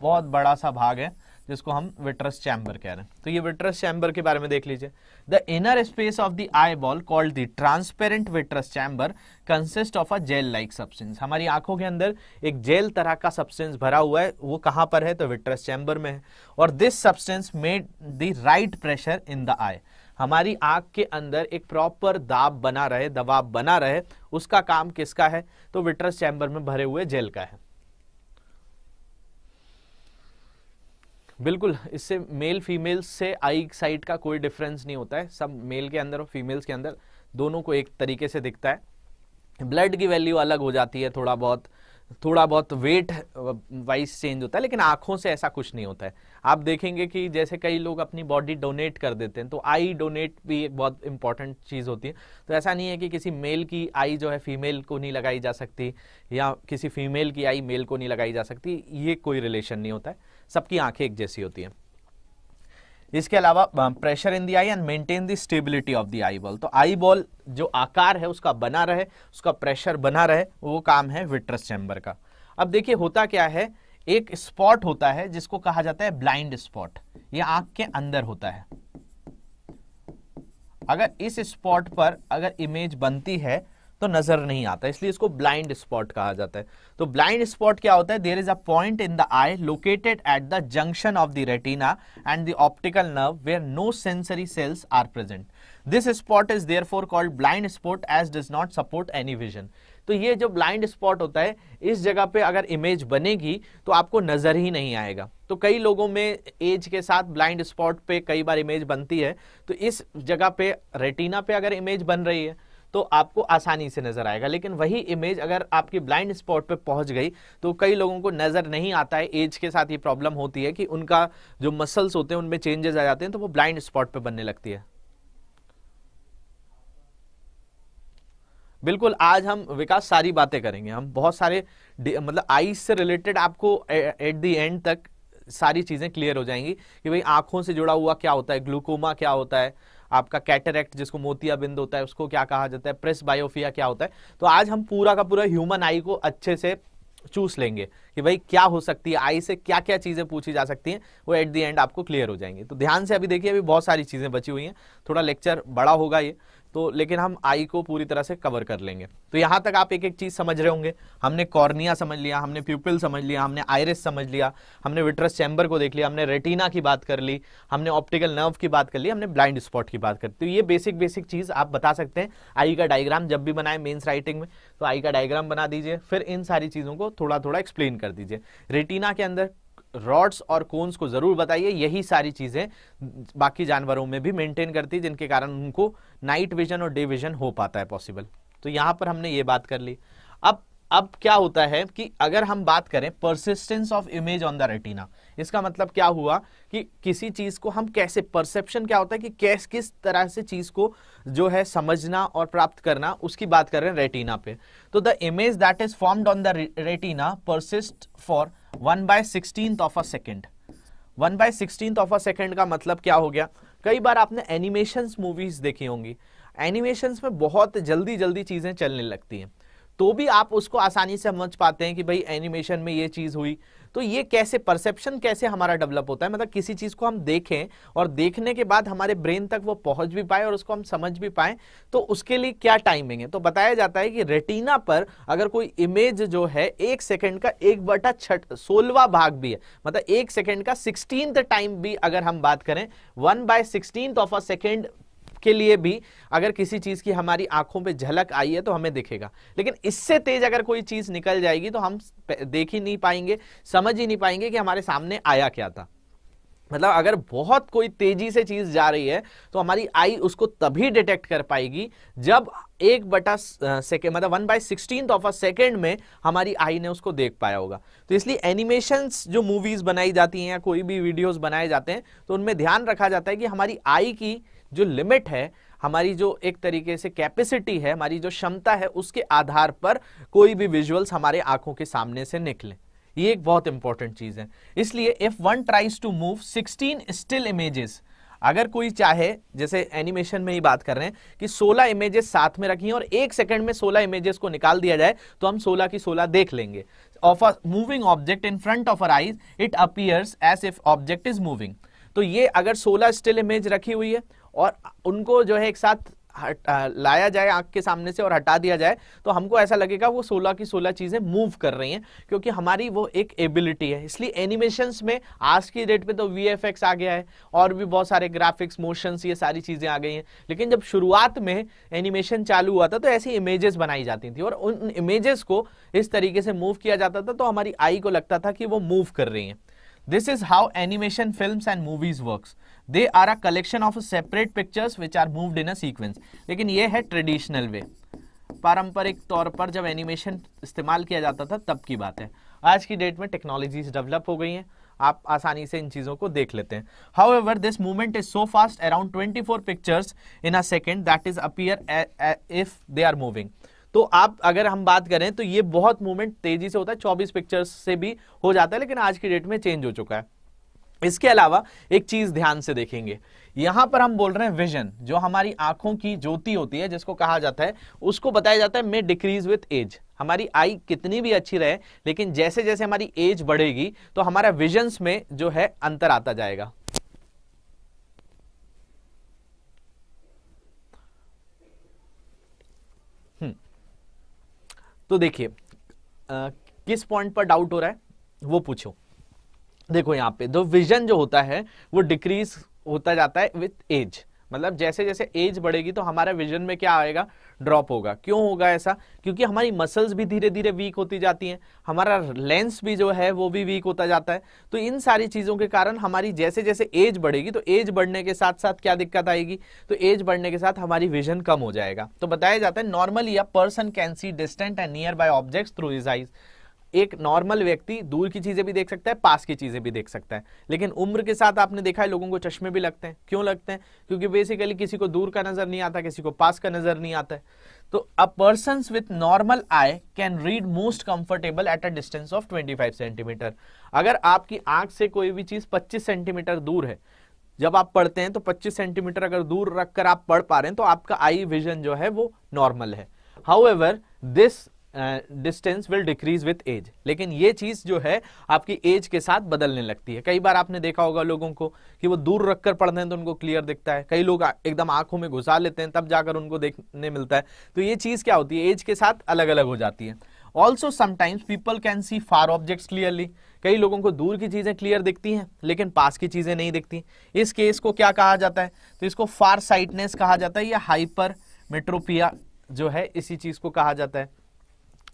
बहुत बड़ा सा भाग है जिसको हम विट्रस चैम्बर कह रहे हैं तो ये विट्रस चैम्बर के बारे में देख लीजिए the inner space of the eyeball called the transparent vitreous chamber consist of a gel like substance हमारी आंखों के अंदर एक जेल तरह का सब्सटेंस भरा हुआ है वो कहाँ पर है तो विट्रस चैम्बर में है और this substance made the right pressure in the eye हमारी आग के अंदर एक प्रॉपर दाब बना रहे दबाव बना रहे उसका काम किसका है तो विट्रस चैम्बर में भरे हुए जेल का है बिल्कुल इससे मेल फीमेल से आई साइड का कोई डिफरेंस नहीं होता है सब मेल के अंदर और फीमेल्स के अंदर दोनों को एक तरीके से दिखता है ब्लड की वैल्यू अलग हो जाती है थोड़ा बहुत थोड़ा बहुत वेट वाइज चेंज होता है लेकिन आंखों से ऐसा कुछ नहीं होता है आप देखेंगे कि जैसे कई लोग अपनी बॉडी डोनेट कर देते हैं तो आई डोनेट भी एक बहुत इंपॉर्टेंट चीज़ होती है तो ऐसा नहीं है कि किसी मेल की आई जो है फीमेल को नहीं लगाई जा सकती या किसी फीमेल की आई मेल को नहीं लगाई जा सकती ये कोई रिलेशन नहीं होता है सबकी आँखें एक जैसी होती हैं इसके अलावा pressure in the eye and maintain the stability of the eyeball तो आई बॉल जो आकार है उसका बना रहे उसका प्रेशर बना रहे वो काम है विट्रस चैम्बर का अब देखिए होता क्या है एक स्पॉट होता है जिसको कहा जाता है ब्लाइंड स्पॉट ये आंख के अंदर होता है अगर इस स्पॉट पर अगर इमेज बनती है तो नजर नहीं आता इसलिए इसको ब्लाइंड स्पॉट कहा जाता है तो ब्लाइंड स्पॉट क्या होता है there is a point in the eye located at the junction of the retina and the optical nerve where no sensory cells are present this spot is therefore called blind spot as does not support any vision तो ये जो blind spot होता है इस जगह पे अगर image बनेगी तो आपको नजर ही नहीं आएगा तो कई लोगों में एज के साथ ब्लाइंड स्पॉट पे कई बार इमेज बनती है तो इस जगह पे रेटिना पे अगर इमेज बन रही है तो आपको आसानी से नजर आएगा लेकिन वही इमेज अगर आपकी ब्लाइंड स्पॉट पे पहुंच गई तो कई लोगों को नजर नहीं आता है एज के साथ ये प्रॉब्लम होती है कि उनका जो मसल्स होते हैं उनमें चेंजेस आ जाते हैं तो वो ब्लाइंड स्पॉट पे बनने लगती है बिल्कुल आज हम विकास सारी बातें करेंगे हम बहुत सारे मतलब आईज से रिलेटेड आपको एट दी एंड तक सारी चीज़ें क्लियर हो जाएंगी कि भाई आंखों से जुड़ा हुआ क्या होता है ग्लूकोमा क्या होता है आपका कैटरेक्ट जिसको मोतिया बिंद होता है उसको क्या कहा जाता है प्रेस बायोफिया क्या होता है तो आज हम पूरा का पूरा ह्यूमन आई को अच्छे से चूस लेंगे कि भाई क्या हो सकती है आई से क्या क्या चीज़ें पूछी जा सकती हैं वो एट दी एंड आपको क्लियर हो जाएंगे तो ध्यान से अभी देखिए अभी बहुत सारी चीज़ें बची हुई हैं थोड़ा लेक्चर बड़ा होगा ये तो लेकिन हम आई को पूरी तरह से कवर कर लेंगे तो यहां तक आप एक एक चीज़ समझ रहे होंगे हमने कॉर्निया समझ लिया हमने प्यूपिल समझ लिया हमने आयरिस समझ लिया हमने विट्रस चैम्बर को देख लिया हमने रेटिना की बात कर ली हमने ऑप्टिकल नर्व की बात कर ली हमने ब्लाइंड स्पॉट की बात कर तो ये बेसिक बेसिक चीज़ आप बता सकते हैं आई का डायग्राम जब भी बनाए मेन्स राइटिंग में तो आई का डायग्राम बना दीजिए फिर इन सारी चीज़ों को थोड़ा थोड़ा एक्सप्लेन कर दीजिए रेटिना के अंदर रॉड्स और कोन्स को ज़रूर बताइए यही सारी चीज़ें बाकी जानवरों में भी मेंटेन करती है जिनके कारण उनको नाइट विजन और डे विजन हो पाता है पॉसिबल तो यहां पर हमने ये बात कर ली अब अब क्या होता है कि अगर हम बात करें persistence of image on the retina इसका मतलब क्या हुआ कि किसी चीज़ को हम कैसे परसेप्शन क्या होता है कि कैस किस तरह से चीज़ को जो है समझना और प्राप्त करना उसकी बात कर रहे हैं रेटिना पे तो the image that is formed on the retina persist for one by sixteen of a second one by sixteen of a second का मतलब क्या हो गया कई बार आपने एनिमेशन मूवीज देखी होंगी एनिमेशन में बहुत जल्दी जल्दी चीज़ें चलने लगती हैं तो भी आप उसको आसानी से समझ पाते हैं कि भाई एनिमेशन में ये चीज़ हुई तो ये कैसे परसेप्शन कैसे हमारा डेवलप होता है मतलब किसी चीज को हम देखें और देखने के बाद हमारे ब्रेन तक वो पहुंच भी पाए और उसको हम समझ भी पाए तो उसके लिए क्या टाइमिंग है तो बताया जाता है कि रेटिना पर अगर कोई इमेज जो है एक सेकेंड का एक बटा छठ सोलवा भाग भी है मतलब एक सेकेंड का सिक्सटीन टाइम भी अगर हम बात करें one by sixteen of a second के लिए भी अगर किसी चीज़ की हमारी आंखों पे झलक आई है तो हमें दिखेगा लेकिन इससे तेज अगर कोई चीज़ निकल जाएगी तो हम देख ही नहीं पाएंगे समझ ही नहीं पाएंगे कि हमारे सामने आया क्या था मतलब अगर बहुत कोई तेजी से चीज जा रही है तो हमारी आई उसको तभी डिटेक्ट कर पाएगी जब एक बटा सेकेंड मतलब one by sixteen of a second में हमारी आई ने उसको देख पाया होगा तो इसलिए एनिमेशंस जो मूवीज बनाई जाती हैं या कोई भी वीडियोस बनाए जाते हैं तो उनमें ध्यान रखा जाता है कि हमारी आई की जो लिमिट है हमारी जो एक तरीके से कैपेसिटी है हमारी जो क्षमता है उसके आधार पर कोई भी विजुअल्स हमारे आंखों के सामने से निकले ये एक बहुत इंपॉर्टेंट चीज है इसलिए if one tries to move 16 still images अगर कोई चाहे जैसे एनिमेशन में ही बात कर रहे हैं कि 16 इमेजेस साथ में रखी और एक सेकंड में 16 इमेजेस को निकाल दिया जाए तो हम 16 की 16 देख लेंगे of a moving object in front of our eyes it appears as if object is moving तो ये अगर 16 स्टिल इमेज रखी हुई है और उनको जो है एक साथ हट, आ, लाया जाए आंख के सामने से और हटा दिया जाए तो हमको ऐसा लगेगा वो सोलह की सोलह चीज़ें मूव कर रही हैं क्योंकि हमारी वो एक एबिलिटी है इसलिए एनिमेशंस में आज की डेट में तो वी आ गया है और भी बहुत सारे ग्राफिक्स मोशंस ये सारी चीज़ें आ गई हैं लेकिन जब शुरुआत में एनिमेशन चालू हुआ था तो ऐसी इमेजेस बनाई जाती थी और उन इमेजेस को इस तरीके से मूव किया जाता था तो हमारी आई को लगता था कि वो मूव कर रही हैं this is how animation film and movies works they are a collection of separate pictures which are moved in a sequence लेकिन ये है ट्रेडिशनल वे पारंपरिक तौर पर जब एनिमेशन इस्तेमाल किया जाता था तब की बात है आज की डेट में टेक्नोलॉजीज डेवलप हो गई हैं आप आसानी से इन चीज़ों को देख लेते हैं however this movement is so fast around 24 pictures in a second that is appear if they are moving तो आप अगर हम बात करें तो ये बहुत मूवमेंट तेजी से होता है 24 पिक्चर्स से भी हो जाता है लेकिन आज की डेट में चेंज हो चुका है इसके अलावा एक चीज ध्यान से देखेंगे यहां पर हम बोल रहे हैं विजन जो हमारी आंखों की ज्योति होती है जिसको कहा जाता है उसको बताया जाता है मे डिक्रीज विथ एज हमारी आई कितनी भी अच्छी रहे लेकिन जैसे जैसे हमारी एज बढ़ेगी तो हमारा विजन्स में जो है अंतर आता जाएगा हम्म। तो देखिए किस पॉइंट पर डाउट हो रहा है वो पूछो देखो यहाँ पे जो विजन जो होता है वो डिक्रीज होता जाता है विथ एज मतलब जैसे जैसे एज बढ़ेगी तो हमारा विजन में क्या आएगा ड्रॉप होगा क्यों होगा ऐसा क्योंकि हमारी मसल्स भी धीरे धीरे वीक होती जाती हैं हमारा लेंस भी जो है वो भी वीक होता जाता है तो इन सारी चीज़ों के कारण हमारी जैसे जैसे एज बढ़ेगी तो एज बढ़ने के साथ साथ क्या दिक्कत आएगी तो एज बढ़ने के साथ हमारी विजन कम हो जाएगा तो बताया जाता है normally a person can see distant and nearby object through his eyes एक नॉर्मल व्यक्ति दूर की चीज़ें भी देख सकता है पास की चीज़ें भी देख सकता है लेकिन उम्र के साथ आपने देखा है लोगों को चश्मे भी लगते हैं क्यों लगते हैं क्योंकि बेसिकली किसी को दूर का नज़र नहीं आता किसी को पास का नज़र नहीं आता है तो a person with normal eye can read most comfortable at a distance of twenty centimetre अगर आपकी आंख से कोई भी चीज़ पच्चीस सेंटीमीटर दूर है जब आप पढ़ते हैं तो 25 सेंटीमीटर अगर दूर रखकर आप पढ़ पा रहे हैं तो आपका आई विजन जो है वो नॉर्मल है however this distance will decrease with age लेकिन ये चीज जो है आपकी एज के साथ बदलने लगती है कई बार आपने देखा होगा लोगों को कि वो दूर रखकर पढ़ते हैं तो उनको क्लियर दिखता है कई लोग एकदम आंखों में घुसा लेते हैं तब जाकर उनको देखने मिलता है तो ये चीज क्या होती है एज के साथ अलग अलग हो जाती है also sometimes people can see far objects clearly कई लोगों को दूर की चीज़ें क्लियर दिखती हैं लेकिन पास की चीज़ें नहीं दिखती इस केस को क्या कहा जाता है तो इसको फार साइटनेस कहा जाता है या हाइपर मेट्रोपिया जो है इसी चीज़ को कहा जाता है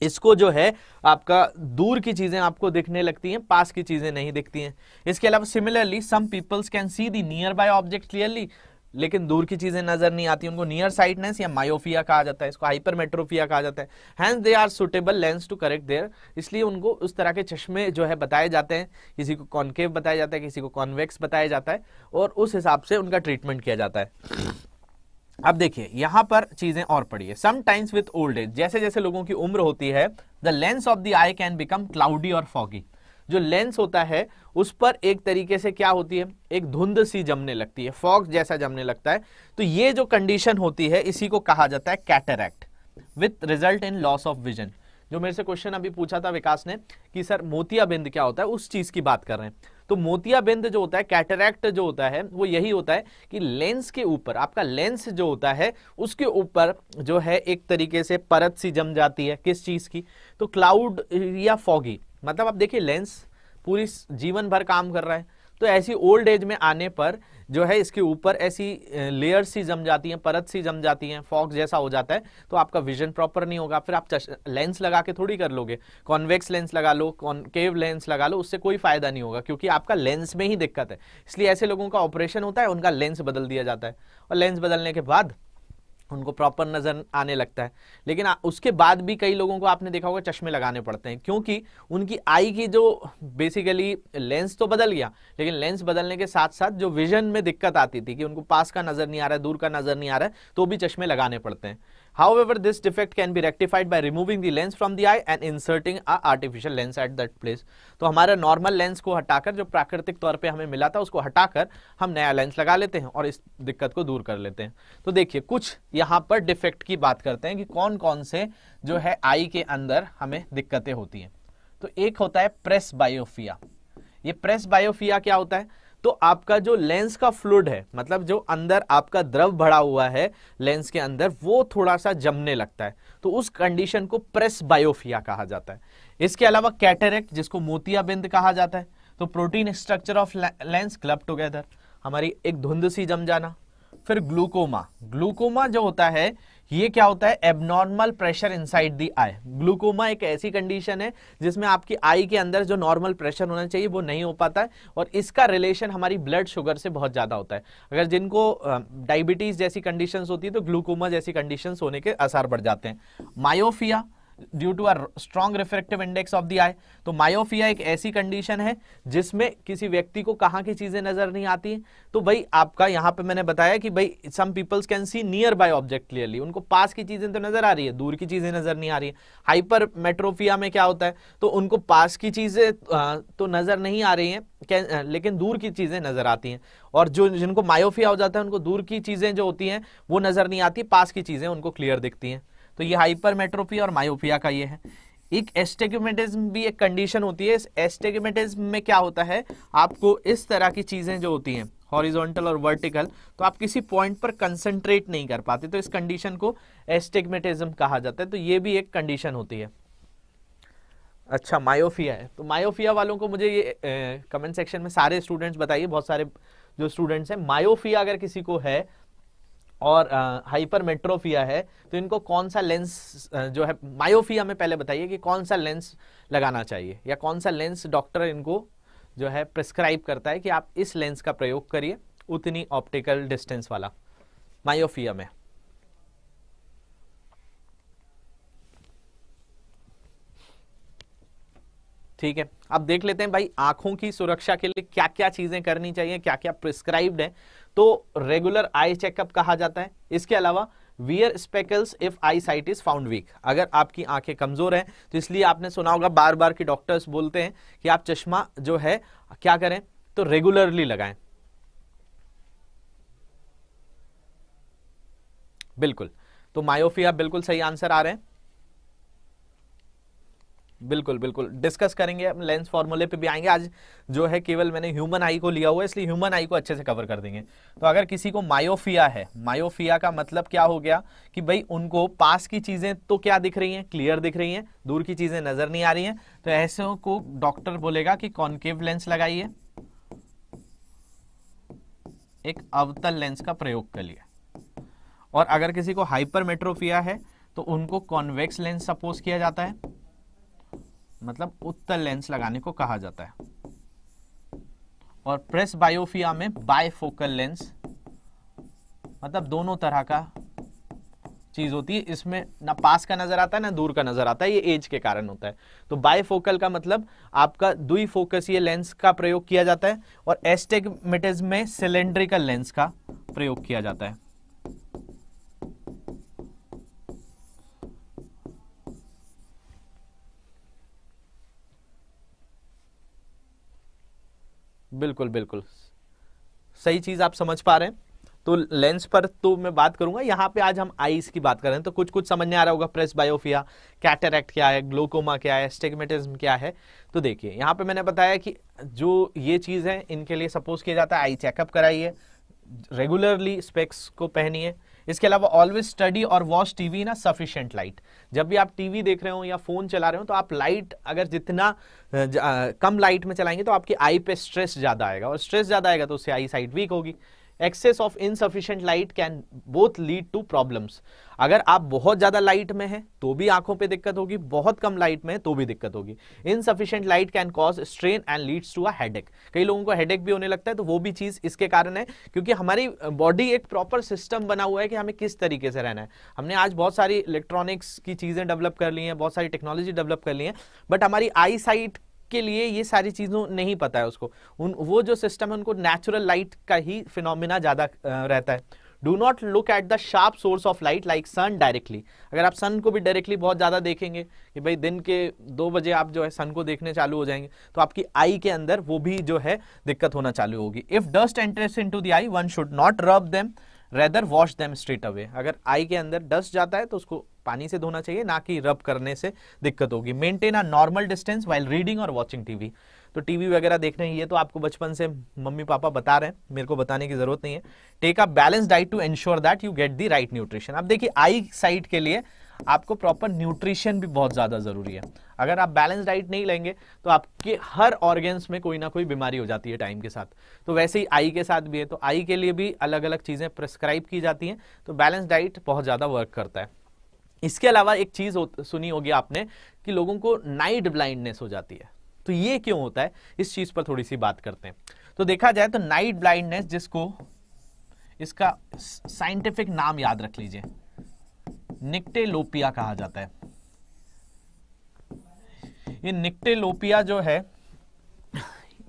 इसको जो है आपका दूर की चीजें आपको दिखने लगती हैं पास की चीजें नहीं दिखती हैं इसके अलावा similarly some peoples can see the nearby object clearly लेकिन दूर की चीजें नजर नहीं आती उनको नियर साइटनेस या मायोफिया कहा जाता है इसको हाइपरमेट्रोफिया कहा जाता है hence they are suitable lens to correct their इसलिए उनको उस तरह के चश्मे जो है बताए जाते हैं किसी को कॉन्केव बताया जाता है किसी को कॉन्वेक्स बताया जाता है और उस हिसाब से उनका ट्रीटमेंट किया जाता है अब देखिए यहां पर चीजें और पढ़िए समटाइम्स विथ ओल्ड एज जैसे जैसे लोगों की उम्र होती है the lens of the eye can become cloudy और फॉगी जो लेंस होता है उस पर एक तरीके से क्या होती है एक धुंध सी जमने लगती है फॉग जैसा जमने लगता है तो ये जो कंडीशन होती है इसी को कहा जाता है cataract with result in loss of vision जो मेरे से क्वेश्चन अभी पूछा था विकास ने कि सर मोतियाबिंद क्या होता है उस चीज की बात कर रहे हैं तो मोतियाबिंद जो होता है कैटरैक्ट जो होता है वो यही होता है कि लेंस के ऊपर आपका लेंस जो होता है उसके ऊपर जो है एक तरीके से परत सी जम जाती है किस चीज की तो क्लाउड या फॉगी मतलब आप देखिए लेंस पूरी जीवन भर काम कर रहा है तो ऐसी ओल्ड एज में आने पर जो है इसके ऊपर ऐसी लेयर सी जम जाती हैं परत सी जम जाती हैं फॉक्स जैसा हो जाता है तो आपका विजन प्रॉपर नहीं होगा फिर आप लेंस लगा के थोड़ी कर लोगे कॉन्वेक्स लेंस लगा लो कॉन्केव लेंस लगा लो उससे कोई फायदा नहीं होगा क्योंकि आपका लेंस में ही दिक्कत है इसलिए ऐसे लोगों का ऑपरेशन होता है उनका लेंस बदल दिया जाता है और लेंस बदलने के बाद उनको प्रॉपर नज़र आने लगता है लेकिन उसके बाद भी कई लोगों को आपने देखा होगा चश्मे लगाने पड़ते हैं क्योंकि उनकी आई की जो बेसिकली लेंस तो बदल गया लेकिन लेंस बदलने के साथ साथ जो विजन में दिक्कत आती थी कि उनको पास का नज़र नहीं आ रहा है दूर का नज़र नहीं आ रहा है तो भी चश्मे लगाने पड़ते हैं However, this defect can be rectified by removing the lens from the eye and inserting a artificial lens at that place. तो हमारा normal lens को हटाकर जो प्राकृतिक तौर पे हमें मिला था उसको हटाकर हम नया लेंस लगा लेते हैं और इस दिक्कत को दूर कर लेते हैं तो देखिए कुछ यहाँ पर डिफेक्ट की बात करते हैं कि कौन कौन से जो है आई के अंदर हमें दिक्कतें होती हैं तो एक होता है प्रेस बायोफिया ये प्रेस बायोफिया क्या होता है तो आपका जो लेंस का फ्लूड है मतलब जो अंदर आपका द्रव भरा हुआ है लेंस के अंदर वो थोड़ा सा जमने लगता है तो उस कंडीशन को प्रेस बायोफिया कहा जाता है इसके अलावा कैटेरेक्ट जिसको मोतियाबिंद कहा जाता है तो protein structure of lens club together हमारी एक धुंध सी जम जाना फिर ग्लूकोमा ग्लूकोमा जो होता है ये क्या होता है abnormal pressure inside the eye glaucoma एक ऐसी कंडीशन है जिसमें आपकी आई के अंदर जो नॉर्मल प्रेशर होना चाहिए वो नहीं हो पाता है और इसका रिलेशन हमारी ब्लड शुगर से बहुत ज़्यादा होता है अगर जिनको डायबिटीज़ जैसी कंडीशंस होती है तो ग्लूकोमा जैसी कंडीशंस होने के आसार बढ़ जाते हैं myopia due to a strong refractive index of the eye तो मायोफिया एक ऐसी कंडीशन है जिसमें किसी व्यक्ति को कहाँ की चीजें नजर नहीं आती तो भाई आपका यहाँ पे मैंने बताया कि भाई some peoples can see nearby object clearly उनको पास की चीजें तो नजर आ रही है दूर की चीजें नजर नहीं आ रही है हाइपर मेट्रोफिया में क्या होता है तो उनको पास की चीजें तो नजर नहीं आ रही है लेकिन दूर की चीजें नजर आती हैं और जो जिनको मायोफिया हो जाता है उनको दूर की चीजें जो होती हैं वो नजर नहीं आती पास की चीजें उनको क्लियर दिखती हैं तो ये हाइपरमेट्रोफी और मायोपिया का ये है एक एस्टेगमेटिज्म भी एक कंडीशन होती है इस एस्टेगमेटिज्म में क्या होता है आपको इस तरह की चीज़ें जो होती हैं हॉरिजॉन्टल और वर्टिकल तो आप किसी पॉइंट पर कंसंट्रेट नहीं कर पाते तो इस कंडीशन को एस्टेगमेटिज्म कहा जाता है तो ये भी एक कंडीशन होती है अच्छा मायोफिया है तो मायोफिया वालों को मुझे ये कमेंट सेक्शन में सारे स्टूडेंट्स बताइए बहुत सारे जो स्टूडेंट्स हैं मायोफिया अगर किसी को है और हाइपरमेट्रोफिया है तो इनको कौन सा लेंस जो है मायोफिया में पहले बताइए कि कौन सा लेंस लगाना चाहिए या कौन सा लेंस डॉक्टर इनको जो है प्रिस्क्राइब करता है कि आप इस लेंस का प्रयोग करिए उतनी ऑप्टिकल डिस्टेंस वाला मायोफिया में ठीक है अब देख लेते हैं भाई आंखों की सुरक्षा के लिए क्या क्या चीजें करनी चाहिए क्या क्या प्रिस्क्राइब्ड है तो रेगुलर आई चेकअप कहा जाता है इसके अलावा wear spectacles if eyesight is found weak अगर आपकी आंखें कमजोर हैं तो इसलिए आपने सुना होगा बार बार कि डॉक्टर्स बोलते हैं कि आप चश्मा जो है क्या करें तो रेगुलरली लगाएं बिल्कुल तो मायोफिया बिल्कुल सही आंसर आ रहे हैं बिल्कुल बिल्कुल डिस्कस करेंगे हम लेंस फॉर्मूले पे भी आएंगे आज जो है केवल मैंने ह्यूमन आई को लिया हुआ है इसलिए ह्यूमन आई को अच्छे से कवर कर देंगे तो अगर किसी को मायोफिया है मायोफिया का मतलब क्या हो गया कि भाई उनको पास की चीज़ें तो क्या दिख रही हैं क्लियर दिख रही हैं दूर की चीज़ें नज़र नहीं आ रही हैं तो ऐसे को डॉक्टर बोलेगा कि कॉन्केव लेंस लगाइए एक अवतल लेंस का प्रयोग कर लिया और अगर किसी को हाइपर मेट्रोफिया है तो उनको कॉन्वेक्स लेंस सपोज किया जाता है मतलब उत्तर लेंस लगाने को कहा जाता है और प्रेस बायोफिया में बायफोकल लेंस मतलब दोनों तरह का चीज होती है इसमें ना पास का नजर आता है ना दूर का नजर आता है ये एज के कारण होता है तो बायफोकल का मतलब आपका दुई फोकस ये लेंस का प्रयोग किया जाता है और एस्टेगमेटिज में सिलेंड्रिकल लेंस का प्रयोग किया जाता है बिल्कुल बिल्कुल सही चीज़ आप समझ पा रहे हैं तो लेंस पर तो मैं बात करूंगा यहाँ पे आज हम आईज की बात कर रहे हैं तो कुछ कुछ समझ नहीं आ रहा होगा प्रेस बायोफिया कैटरेक्ट क्या है ग्लोकोमा क्या है स्टेगमेटिज्म क्या है तो देखिए यहाँ पे मैंने बताया कि जो ये चीज़ है इनके लिए सपोज किया जाता है आई चेकअप कराइए रेगुलरली स्पेक्स को पहनिए इसके अलावा ऑलवेज स्टडी और watch TV in sufficient light जब भी आप टीवी देख रहे हो या फोन चला रहे हो तो आप लाइट अगर जितना कम लाइट में चलाएंगे तो आपकी आई पे स्ट्रेस ज़्यादा आएगा और स्ट्रेस ज़्यादा आएगा तो उससे आई साइड वीक होगी excess of insufficient light can both lead to problems अगर आप बहुत ज़्यादा लाइट में हैं तो भी आंखों पे दिक्कत होगी बहुत कम लाइट में है तो भी दिक्कत होगी insufficient light can cause strain and leads to a headache कई लोगों को हेडेक भी होने लगता है तो वो भी चीज़ इसके कारण है क्योंकि हमारी बॉडी एक प्रॉपर सिस्टम बना हुआ है कि हमें किस तरीके से रहना है हमने आज बहुत सारी इलेक्ट्रॉनिक्स की चीज़ें डेवलप कर ली हैं बहुत सारी टेक्नोलॉजी डेवलप कर ली है बट हमारी आई साइट के लिए ये सारी चीज़ों नहीं पता है उसको उन वो जो सिस्टम है उनको नेचुरल लाइट का ही फिनोमिना ज़्यादा रहता है do not look at the sharp source of light like sun directly अगर आप सन को भी डायरेक्टली बहुत ज़्यादा देखेंगे कि भाई दिन के दो बजे आप जो है सन को देखने चालू हो जाएंगे तो आपकी आई के अंदर वो भी जो है दिक्कत होना चालू होगी if dust enters into the eye one should not rub them rather wash them straight away अगर आई के अंदर डस्ट जाता है तो उसको पानी से धोना चाहिए ना कि रब करने से दिक्कत होगी maintain a normal distance while reading और वॉचिंग टीवी तो टीवी वगैरह देख रहे हैं ये तो आपको बचपन से मम्मी पापा बता रहे हैं मेरे को बताने की जरूरत नहीं है take a balance diet to ensure that you get the right nutrition अब देखिए आई साइट के लिए आपको प्रॉपर न्यूट्रिशन भी बहुत ज़्यादा ज़रूरी है अगर आप बैलेंस डाइट नहीं लेंगे तो आपके हर ऑर्गेन्स में कोई ना कोई बीमारी हो जाती है टाइम के साथ तो वैसे ही आई के साथ भी है तो आई के लिए भी अलग अलग चीज़ें प्रिस्क्राइब की जाती हैं तो बैलेंस डाइट बहुत ज़्यादा वर्क करता है इसके अलावा एक चीज़ हो, सुनी होगी आपने कि लोगों को नाइट ब्लाइंडनेस हो जाती है तो ये क्यों होता है इस चीज़ पर थोड़ी सी बात करते हैं तो देखा जाए तो नाइट ब्लाइंडनेस जिसको इसका साइंटिफिक नाम याद रख लीजिए निकटेलोपिया कहा जाता है ये निकटेलोपिया जो है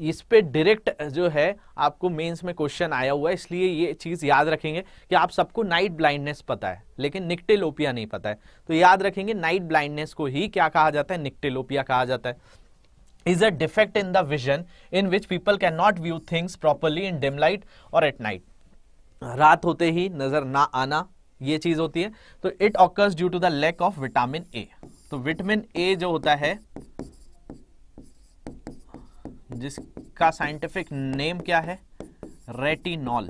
इस पे डायरेक्ट जो है आपको मेंस में क्वेश्चन आया हुआ है इसलिए ये चीज़ याद रखेंगे कि आप सबको नाइट ब्लाइंडनेस पता है लेकिन निकटेलोपिया नहीं पता है तो याद रखेंगे नाइट ब्लाइंडनेस को ही क्या कहा जाता है निक्टेलोपिया कहा जाता है a defect in the vision in which people can not view things properly in dim light और एट नाइट रात होते ही नजर ना आना ये चीज होती है तो it occurs due to the lack of vitamin A तो विटामिन ए जो होता है जिसका साइंटिफिक नेम क्या है रेटिनॉल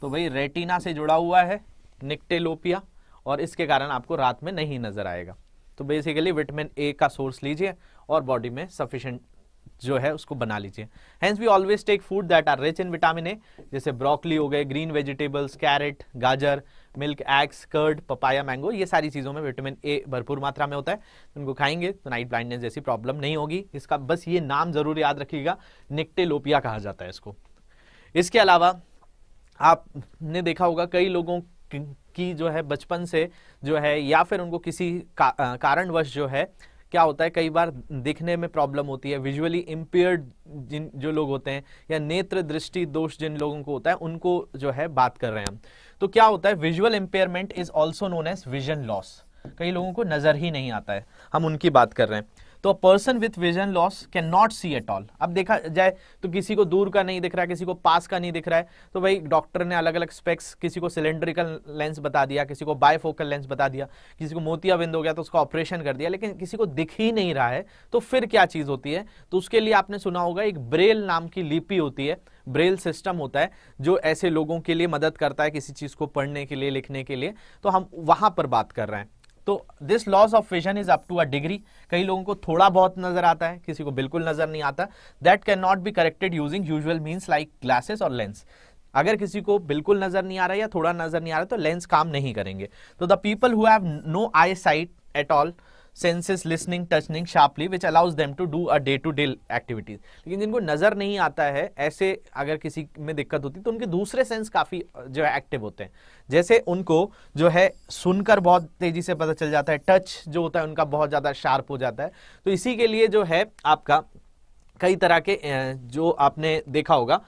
तो भाई रेटिना से जुड़ा हुआ है निक्टेलोपिया और इसके कारण आपको रात में नहीं नजर आएगा तो बेसिकली विटामिन ए का सोर्स लीजिए और बॉडी में सफिशेंट जो है उसको बना लीजिए hence we always take food that are rich in vitamin A जैसे ब्रोकली हो गए ग्रीन वेजिटेबल्स कैरेट गाजर milk eggs curd papaya mango ये सारी चीज़ों में विटामिन ए भरपूर मात्रा में होता है तो उनको खाएंगे तो नाइट ब्लाइंडनेस जैसी प्रॉब्लम नहीं होगी इसका बस ये नाम ज़रूर याद रखिएगा निक्टेलोपिया कहा जाता है इसको इसके अलावा आपने देखा होगा कई लोगों की जो है बचपन से जो है या फिर उनको किसी का, कारणवश जो है क्या होता है कई बार दिखने में प्रॉब्लम होती है विजुअली इम्पेयर्ड जिन जो लोग होते हैं या नेत्र दृष्टि दोष जिन लोगों को होता है उनको जो है बात कर रहे हैं हम तो क्या होता है visual impairment is also known as vision loss कई लोगों को नजर ही नहीं आता है हम उनकी बात कर रहे हैं तो person with vision loss can not see at all अब देखा जाए तो किसी को दूर का नहीं दिख रहा है किसी को पास का नहीं दिख रहा है तो भाई डॉक्टर ने अलग अलग स्पेक्स किसी को सिलेंड्रिकल लेंस बता दिया किसी को बायफोकल लेंस बता दिया किसी को मोतिया बिंद हो गया तो उसका ऑपरेशन कर दिया लेकिन किसी को दिख ही नहीं रहा है तो फिर क्या चीज़ होती है तो उसके लिए आपने सुना होगा एक ब्रेल नाम की लिपि होती है ब्रेल सिस्टम होता है जो ऐसे लोगों के लिए मदद करता है किसी चीज़ को पढ़ने के लिए लिखने के लिए तो हम वहाँ पर बात कर रहे हैं तो this loss of vision is up to a degree कई लोगों को थोड़ा बहुत नजर आता है किसी को बिल्कुल नजर नहीं आता that can not be corrected using usual means like glasses और लेंस अगर किसी को बिल्कुल नजर नहीं आ रहा है या थोड़ा नजर नहीं आ रहा है तो लेंस काम नहीं करेंगे तो the people who have no eyesight at all senses listening touching sharply which allows them to do a day to day activities लेकिन जिनको नज़र नहीं आता है ऐसे अगर किसी में दिक्कत होती तो उनके दूसरे सेंस काफ़ी जो है एक्टिव होते हैं जैसे उनको जो है सुनकर बहुत तेज़ी से पता चल जाता है टच जो होता है उनका बहुत ज़्यादा शार्प हो जाता है तो इसी के लिए जो है आपका कई तरह के जो आपने देखा होगा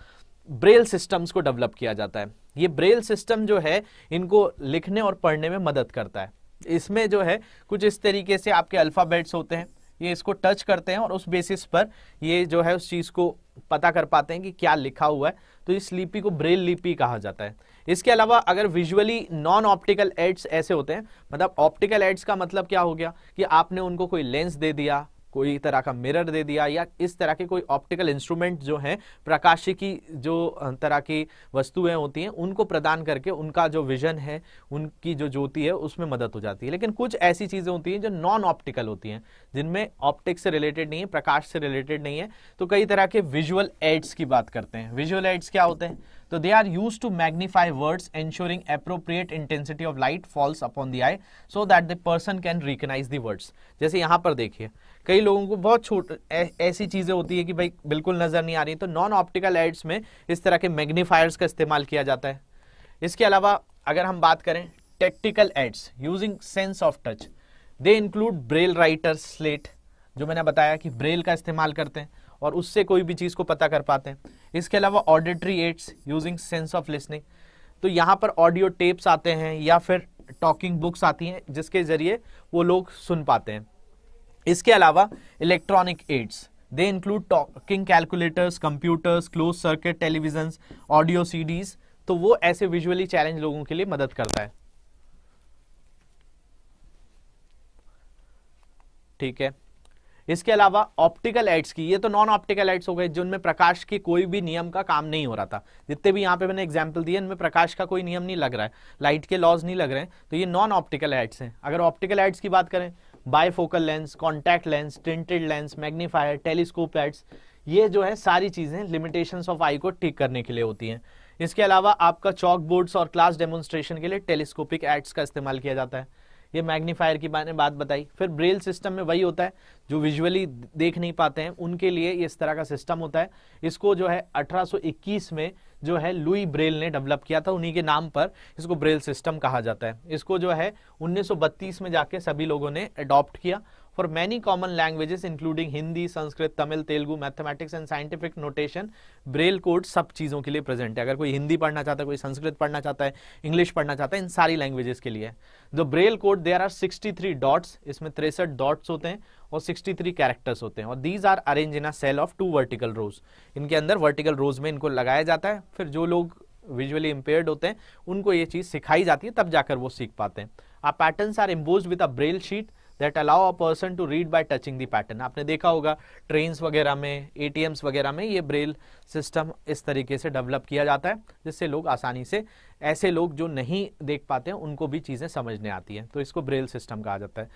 ब्रेल सिस्टम्स को डेवलप किया जाता है ये ब्रेल सिस्टम जो है इनको लिखने और पढ़ने में मदद करता है इसमें जो है कुछ इस तरीके से आपके अल्फ़ाबेट्स होते हैं ये इसको टच करते हैं और उस बेसिस पर ये जो है उस चीज़ को पता कर पाते हैं कि क्या लिखा हुआ है तो इस लिपि को ब्रेल लिपि कहा जाता है इसके अलावा अगर विजुअली नॉन ऑप्टिकल एड्स ऐसे होते हैं मतलब ऑप्टिकल एड्स का मतलब क्या हो गया कि आपने उनको कोई लेंस दे दिया कोई तरह का मिरर दे दिया या इस तरह के कोई ऑप्टिकल इंस्ट्रूमेंट जो हैं प्रकाशी की जो तरह की वस्तुएं होती हैं उनको प्रदान करके उनका जो विजन है उनकी जो ज्योति है उसमें मदद हो जाती है लेकिन कुछ ऐसी चीज़ें होती हैं जो नॉन ऑप्टिकल होती हैं जिनमें ऑप्टिक से रिलेटेड नहीं है प्रकाश से रिलेटेड नहीं है तो कई तरह के विजुअल एड्स की बात करते हैं विजुअल एड्स क्या होते हैं तो they are use to magnify words ensuring appropriate intensity of light falls upon the eye so that the person can recognise the words जैसे यहाँ पर देखिए कई लोगों को बहुत छोट ऐसी चीज़ें होती है कि भाई बिल्कुल नज़र नहीं आ रही तो नॉन ऑप्टिकल एड्स में इस तरह के मैग्नीफायर्स का इस्तेमाल किया जाता है इसके अलावा अगर हम बात करें tactical aids using sense of touch they include Braille writer slate जो मैंने बताया कि ब्रेल का इस्तेमाल करते हैं और उससे कोई भी चीज़ को पता कर पाते हैं इसके अलावा auditory aids using sense of listening तो यहाँ पर ऑडियो टेप्स आते हैं या फिर टॉकिंग बुक्स आती हैं जिसके ज़रिए वो लोग सुन पाते हैं इसके अलावा electronic aids they include talking calculators computers close circuit television audio CDs तो वो ऐसे विजुअली चैलेंज लोगों के लिए मदद करता है ठीक है इसके अलावा ऑप्टिकल एड्स की ये तो नॉन ऑप्टिकल एड्स हो गए जिनमें प्रकाश के कोई भी नियम का काम नहीं हो रहा था जितने भी यहाँ पे मैंने एग्जाम्पल दिए इनमें प्रकाश का कोई नियम नहीं लग रहा है लाइट के लॉज नहीं लग रहे हैं तो ये नॉन ऑप्टिकल एड्स हैं अगर ऑप्टिकल एड्स की बात करें bifocal lens contact lens tinted lens magnifier telescope lights ये जो है सारी चीज़ें लिमिटेशन ऑफ आई को ठीक करने के लिए होती हैं इसके अलावा आपका चॉक बोर्ड्स और क्लास डेमोन्स्ट्रेशन के लिए टेलीस्कोपिक एड्स का इस्तेमाल किया जाता है ये मैग्नीफायर की मैंने बात बताई फिर ब्रेल सिस्टम में वही होता है जो विजुअली देख नहीं पाते हैं उनके लिए इस तरह का सिस्टम होता है इसको जो है 1821 में जो है लुई ब्रेल ने डेवलप किया था उन्हीं के नाम पर इसको ब्रेल सिस्टम कहा जाता है इसको जो है 1932 में जाके सभी लोगों ने अडॉप्ट किया for many common languages including Hindi, Sanskrit, Tamil, Telugu, Mathematics and Scientific Notation, Braille code सब चीज़ों के लिए present है अगर कोई हिंदी पढ़ना चाहता है कोई संस्कृत पढ़ना चाहता है इंग्लिश पढ़ना चाहता है इन सारी लैंग्वेजेस के लिए जो Braille code there are 63 dots इसमें तिरसठ डॉट्स होते हैं और 63 कैरेक्टर्स होते हैं और these are arrange in a cell of two vertical rows इनके अंदर वर्टिकल रोज में इनको लगाया जाता है फिर जो लोग विजुअली इम्पेयर्ड होते हैं उनको ये चीज़ सिखाई जाती है तब जाकर वो सीख पाते हैं आ patterns are impose with a Braille sheet that allow a person to read by touching the pattern आपने देखा होगा ट्रेन वगैरह में ए वगैरह में ये ब्रेल सिस्टम इस तरीके से डेवलप किया जाता है जिससे लोग आसानी से ऐसे लोग जो नहीं देख पाते हैं उनको भी चीज़ें समझने आती हैं तो इसको ब्रेल सिस्टम कहा जाता है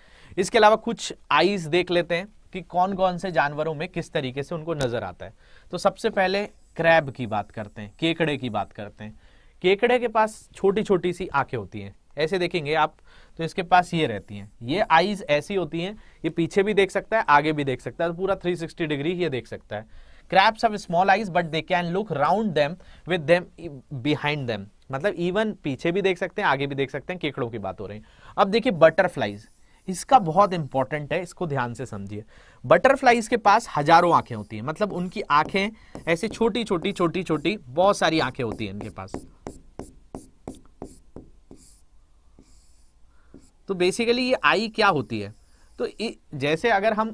इसके अलावा कुछ आईज देख लेते हैं कि कौन कौन से जानवरों में किस तरीके से उनको नज़र आता है तो सबसे पहले क्रैब की बात करते हैं केकड़े की बात करते हैं केकड़े के पास छोटी छोटी सी आंखें होती हैं ऐसे देखेंगे आप तो इसके पास ये रहती हैं ये आईज ऐसी होती हैं ये पीछे भी देख सकता है आगे भी देख सकता है तो पूरा 360 डिग्री ये देख सकता है crabs have small eyes but they can look round them with them behind them मतलब इवन पीछे भी देख सकते हैं आगे भी देख सकते हैं केकड़ों की बात हो रही है अब देखिए बटरफ्लाइज इसका बहुत इंपॉर्टेंट है इसको ध्यान से समझिए बटरफ्लाइज के पास हजारों आंखें होती हैं मतलब उनकी आंखें ऐसे छोटी छोटी छोटी छोटी बहुत सारी आंखें होती हैं इनके पास तो बेसिकली ये आई क्या होती है तो जैसे अगर हम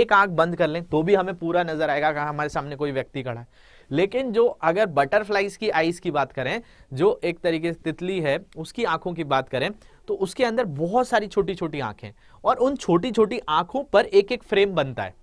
एक आंख बंद कर लें तो भी हमें पूरा नजर आएगा कहा हमारे सामने कोई व्यक्ति खड़ा है लेकिन जो अगर बटरफ्लाइज की आईज की बात करें जो एक तरीके से तितली है उसकी आंखों की बात करें तो उसके अंदर बहुत सारी छोटी छोटी आंखें और उन छोटी छोटी आंखों पर एक एक फ्रेम बनता है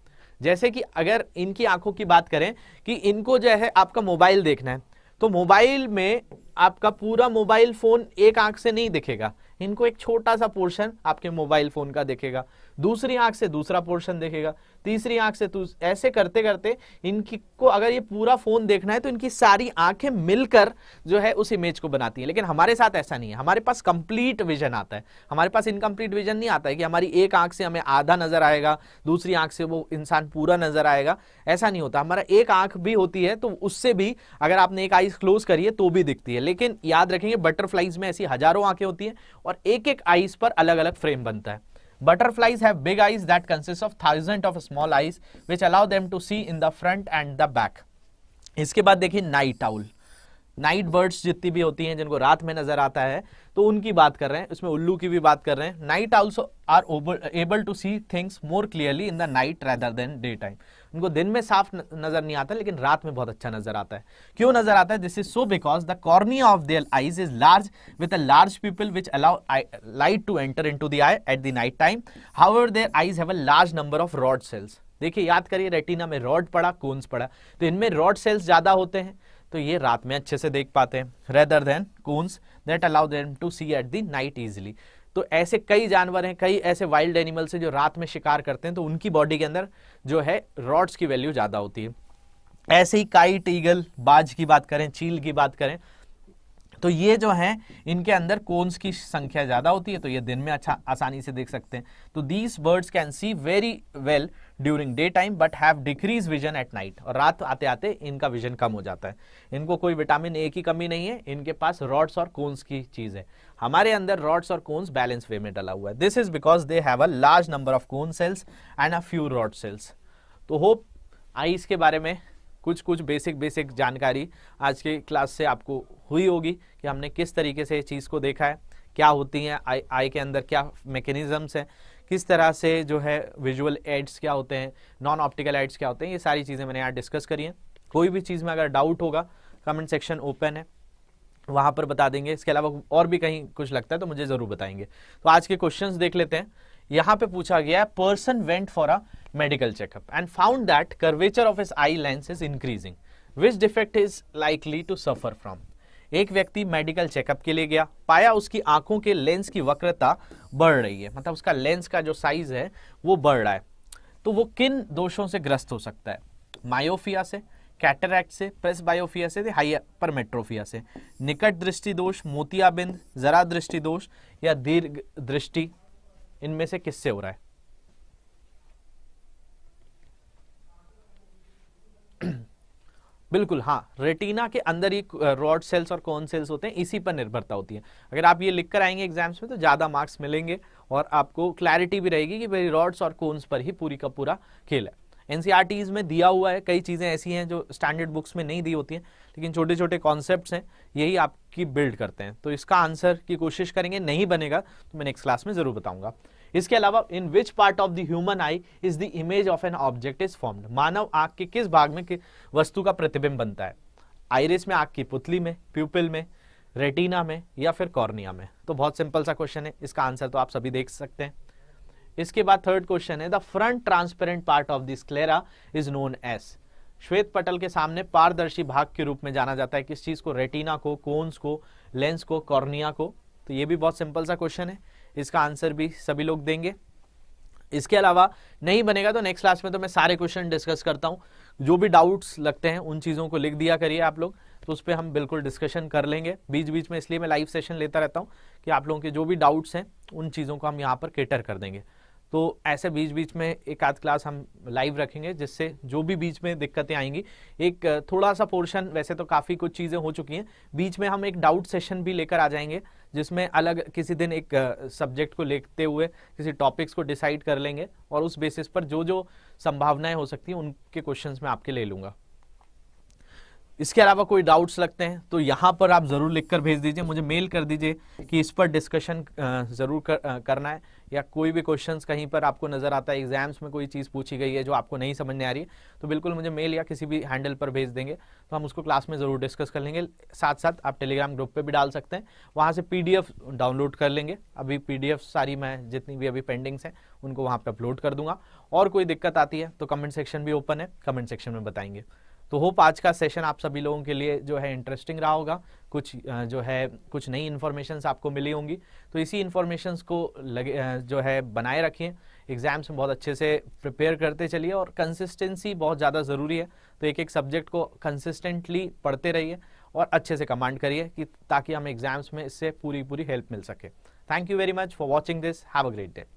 जैसे कि अगर इनकी आंखों की बात करें कि इनको जो है आपका मोबाइल देखना है तो मोबाइल में आपका पूरा मोबाइल फोन एक आंख से नहीं दिखेगा इनको एक छोटा सा पोर्शन आपके मोबाइल फोन का दिखेगा दूसरी आंख से दूसरा पोर्शन देखेगा तीसरी आंख से ऐसे करते करते इनकी को अगर ये पूरा फोन देखना है तो इनकी सारी आंखें मिलकर जो है उस इमेज को बनाती है लेकिन हमारे साथ ऐसा नहीं है हमारे पास कंप्लीट विजन आता है हमारे पास इनकम्प्लीट विजन नहीं आता है कि हमारी एक आंख से हमें आधा नजर आएगा दूसरी आंख से वो इंसान पूरा नजर आएगा ऐसा नहीं होता हमारा एक आंख भी होती है तो उससे भी अगर आपने एक आईज क्लोज करिए तो भी दिखती है लेकिन याद रखेंगे बटरफ्लाइज में ऐसी हजारों आंखें होती हैं और एक एक आईज पर अलग अलग फ्रेम बनता है Butterflies have big eyes that consist of thousands of small eyes which allow them to see in the front and the back. इसके बाद देखिए नाइट आउल नाइट बर्ड्स जितनी भी होती हैं जिनको रात में नजर आता है तो उनकी बात कर रहे हैं उसमें उल्लू की भी बात कर रहे हैं night owls are able to see things more clearly in the night rather than day time उनको दिन में साफ नजर नहीं आता लेकिन रात में बहुत अच्छा नजर आता है क्यों नजर आता है this is so because the cornea of their eyes is large with a large pupil which allow light to enter into the eye at the night time however their eyes have a large number of rod cells देखिए याद करिए retina में rod पड़ा cons पड़ा तो इनमें rod sales ज्यादा होते हैं तो ये रात में अच्छे से देख पाते हैं rather than cones that allow them to see at the night easily तो ऐसे कई जानवर हैं कई ऐसे वाइल्ड एनिमल्स हैं जो रात में शिकार करते हैं तो उनकी बॉडी के अंदर जो है रॉड्स की वैल्यू ज़्यादा होती है ऐसे ही काइट ईगल बाज की बात करें चील की बात करें तो ये जो है इनके अंदर कोन्स की संख्या ज़्यादा होती है तो ये दिन में अच्छा आसानी से देख सकते हैं तो these birds can see very well during day time but have decrease vision at night और रात आते आते इनका विजन कम हो जाता है इनको कोई विटामिन ए की कमी नहीं है इनके पास रॉड्स और कोन्स की चीज़ है हमारे अंदर रॉड्स और कोन्स बैलेंस वे में डला हुआ है this is because they have a large number of cone cells and a few rod cells तो होप आई इसके बारे में कुछ कुछ बेसिक बेसिक जानकारी आज के क्लास से आपको हुई होगी कि हमने किस तरीके से चीज़ को देखा है क्या होती हैं आई आई के अंदर क्या मैकेनिज़म्स हैं किस तरह से जो है विजुअल एड्स क्या होते हैं नॉन ऑप्टिकल एड्स क्या होते हैं ये सारी चीज़ें मैंने यहाँ डिस्कस करी हैं कोई भी चीज़ में अगर डाउट होगा कमेंट सेक्शन ओपन है वहां पर बता देंगे इसके अलावा और भी कहीं कुछ लगता है तो मुझे ज़रूर बताएंगे तो आज के क्वेश्चन देख लेते हैं यहाँ पे पूछा गया है person went for a medical checkup and found that curvature of his eye lens is increasing which defect is likely to suffer from एक व्यक्ति मेडिकल चेकअप के लिए गया पाया उसकी आंखों के लेंस की वक्रता बढ़ रही है मतलब उसका लेंस का जो साइज है वो बढ़ रहा है तो वो किन दोषों से ग्रस्त हो सकता है मायोफिया से कैटरैक्ट से प्रेस बायोफिया से हाइपरमेट्रोफिया से निकट दृष्टि दोष मोतियाबिंद जरा दृष्टि दोष या दीर्घ दृष्टि इनमें से किससे हो रहा है बिल्कुल हाँ रेटिना के अंदर ही रॉड सेल्स और कॉन सेल्स होते हैं इसी पर निर्भरता होती है अगर आप ये लिखकर आएंगे एग्जाम्स में तो ज़्यादा मार्क्स मिलेंगे और आपको क्लैरिटी भी रहेगी कि भाई रॉड्स और कोन्स पर ही पूरी का पूरा खेल है टीज में दिया हुआ है कई चीज़ें ऐसी हैं जो स्टैंडर्ड बुक्स में नहीं दी होती हैं लेकिन छोटे छोटे कॉन्सेप्ट हैं यही आपकी बिल्ड करते हैं तो इसका आंसर की कोशिश करेंगे नहीं बनेगा तो मैं नेक्स्ट क्लास में ज़रूर बताऊंगा इसके अलावा in which part of the human eye is the image of an object is formed मानव आंख के किस भाग में वस्तु का प्रतिबिंब बनता है आइरिस में आंख की पुतली में प्यूपिल में रेटिना में या फिर कॉर्निया में तो बहुत सिंपल सा क्वेश्चन है इसका आंसर तो आप सभी देख सकते हैं इसके बाद थर्ड क्वेश्चन है the front transparent part of this sclera is known as श्वेत पटल के सामने पारदर्शी भाग के रूप में जाना जाता है किस चीज को रेटिना को कोन्स को लेंस को कॉर्निया को तो ये भी बहुत सिंपल सा क्वेश्चन है इसका आंसर भी सभी लोग देंगे इसके अलावा नहीं बनेगा तो नेक्स्ट क्लास में तो मैं सारे क्वेश्चन डिस्कस करता हूँ जो भी डाउट्स लगते हैं उन चीज़ों को लिख दिया करिए आप लोग तो उस पर हम बिल्कुल डिस्कशन कर लेंगे बीच बीच में इसलिए मैं लाइव सेशन लेता रहता हूँ कि आप लोगों के जो भी डाउट्स हैं उन चीज़ों को हम यहाँ पर केटर कर देंगे तो ऐसे बीच बीच में एक आध क्लास हम लाइव रखेंगे जिससे जो भी बीच में दिक्कतें आएंगी एक थोड़ा सा पोर्शन वैसे तो काफ़ी कुछ चीज़ें हो चुकी हैं बीच में हम एक डाउट सेशन भी लेकर आ जाएंगे जिसमें अलग किसी दिन एक सब्जेक्ट को लेते हुए किसी टॉपिक्स को डिसाइड कर लेंगे और उस बेसिस पर जो जो संभावनाएँ हो सकती हैं उनके क्वेश्चन मैं आपके ले लूँगा इसके अलावा कोई डाउट्स लगते हैं तो यहाँ पर आप ज़रूर लिखकर भेज दीजिए मुझे मेल कर दीजिए कि इस पर डिस्कशन ज़रूर कर, करना है या कोई भी क्वेश्चन कहीं पर आपको नजर आता है एग्जाम्स में कोई चीज़ पूछी गई है जो आपको नहीं समझ में आ रही है तो बिल्कुल मुझे मेल या किसी भी हैंडल पर भेज देंगे तो हम उसको क्लास में ज़रूर डिस्कस कर लेंगे साथ साथ आप टेलीग्राम ग्रुप पर भी डाल सकते हैं वहाँ से पी डाउनलोड कर लेंगे अभी पी सारी मैं जितनी भी अभी पेंडिंग्स हैं उनको वहाँ पर अपलोड कर दूंगा और कोई दिक्कत आती है तो कमेंट सेक्शन भी ओपन है कमेंट सेक्शन में बताएंगे तो होप आज का सेशन आप सभी लोगों के लिए जो है इंटरेस्टिंग रहा होगा कुछ जो है कुछ नई इन्फॉर्मेशन आपको मिली होंगी तो इसी इन्फॉर्मेशंस को लगे जो है बनाए रखें एग्ज़ाम्स में बहुत अच्छे से प्रिपेयर करते चलिए और कंसिस्टेंसी बहुत ज़्यादा ज़रूरी है तो एक एक सब्जेक्ट को कंसिस्टेंटली पढ़ते रहिए और अच्छे से कमांड करिए कि ताकि हमें एग्ज़ाम्स में इससे पूरी पूरी हेल्प मिल सके thank you very much for watching this have a great day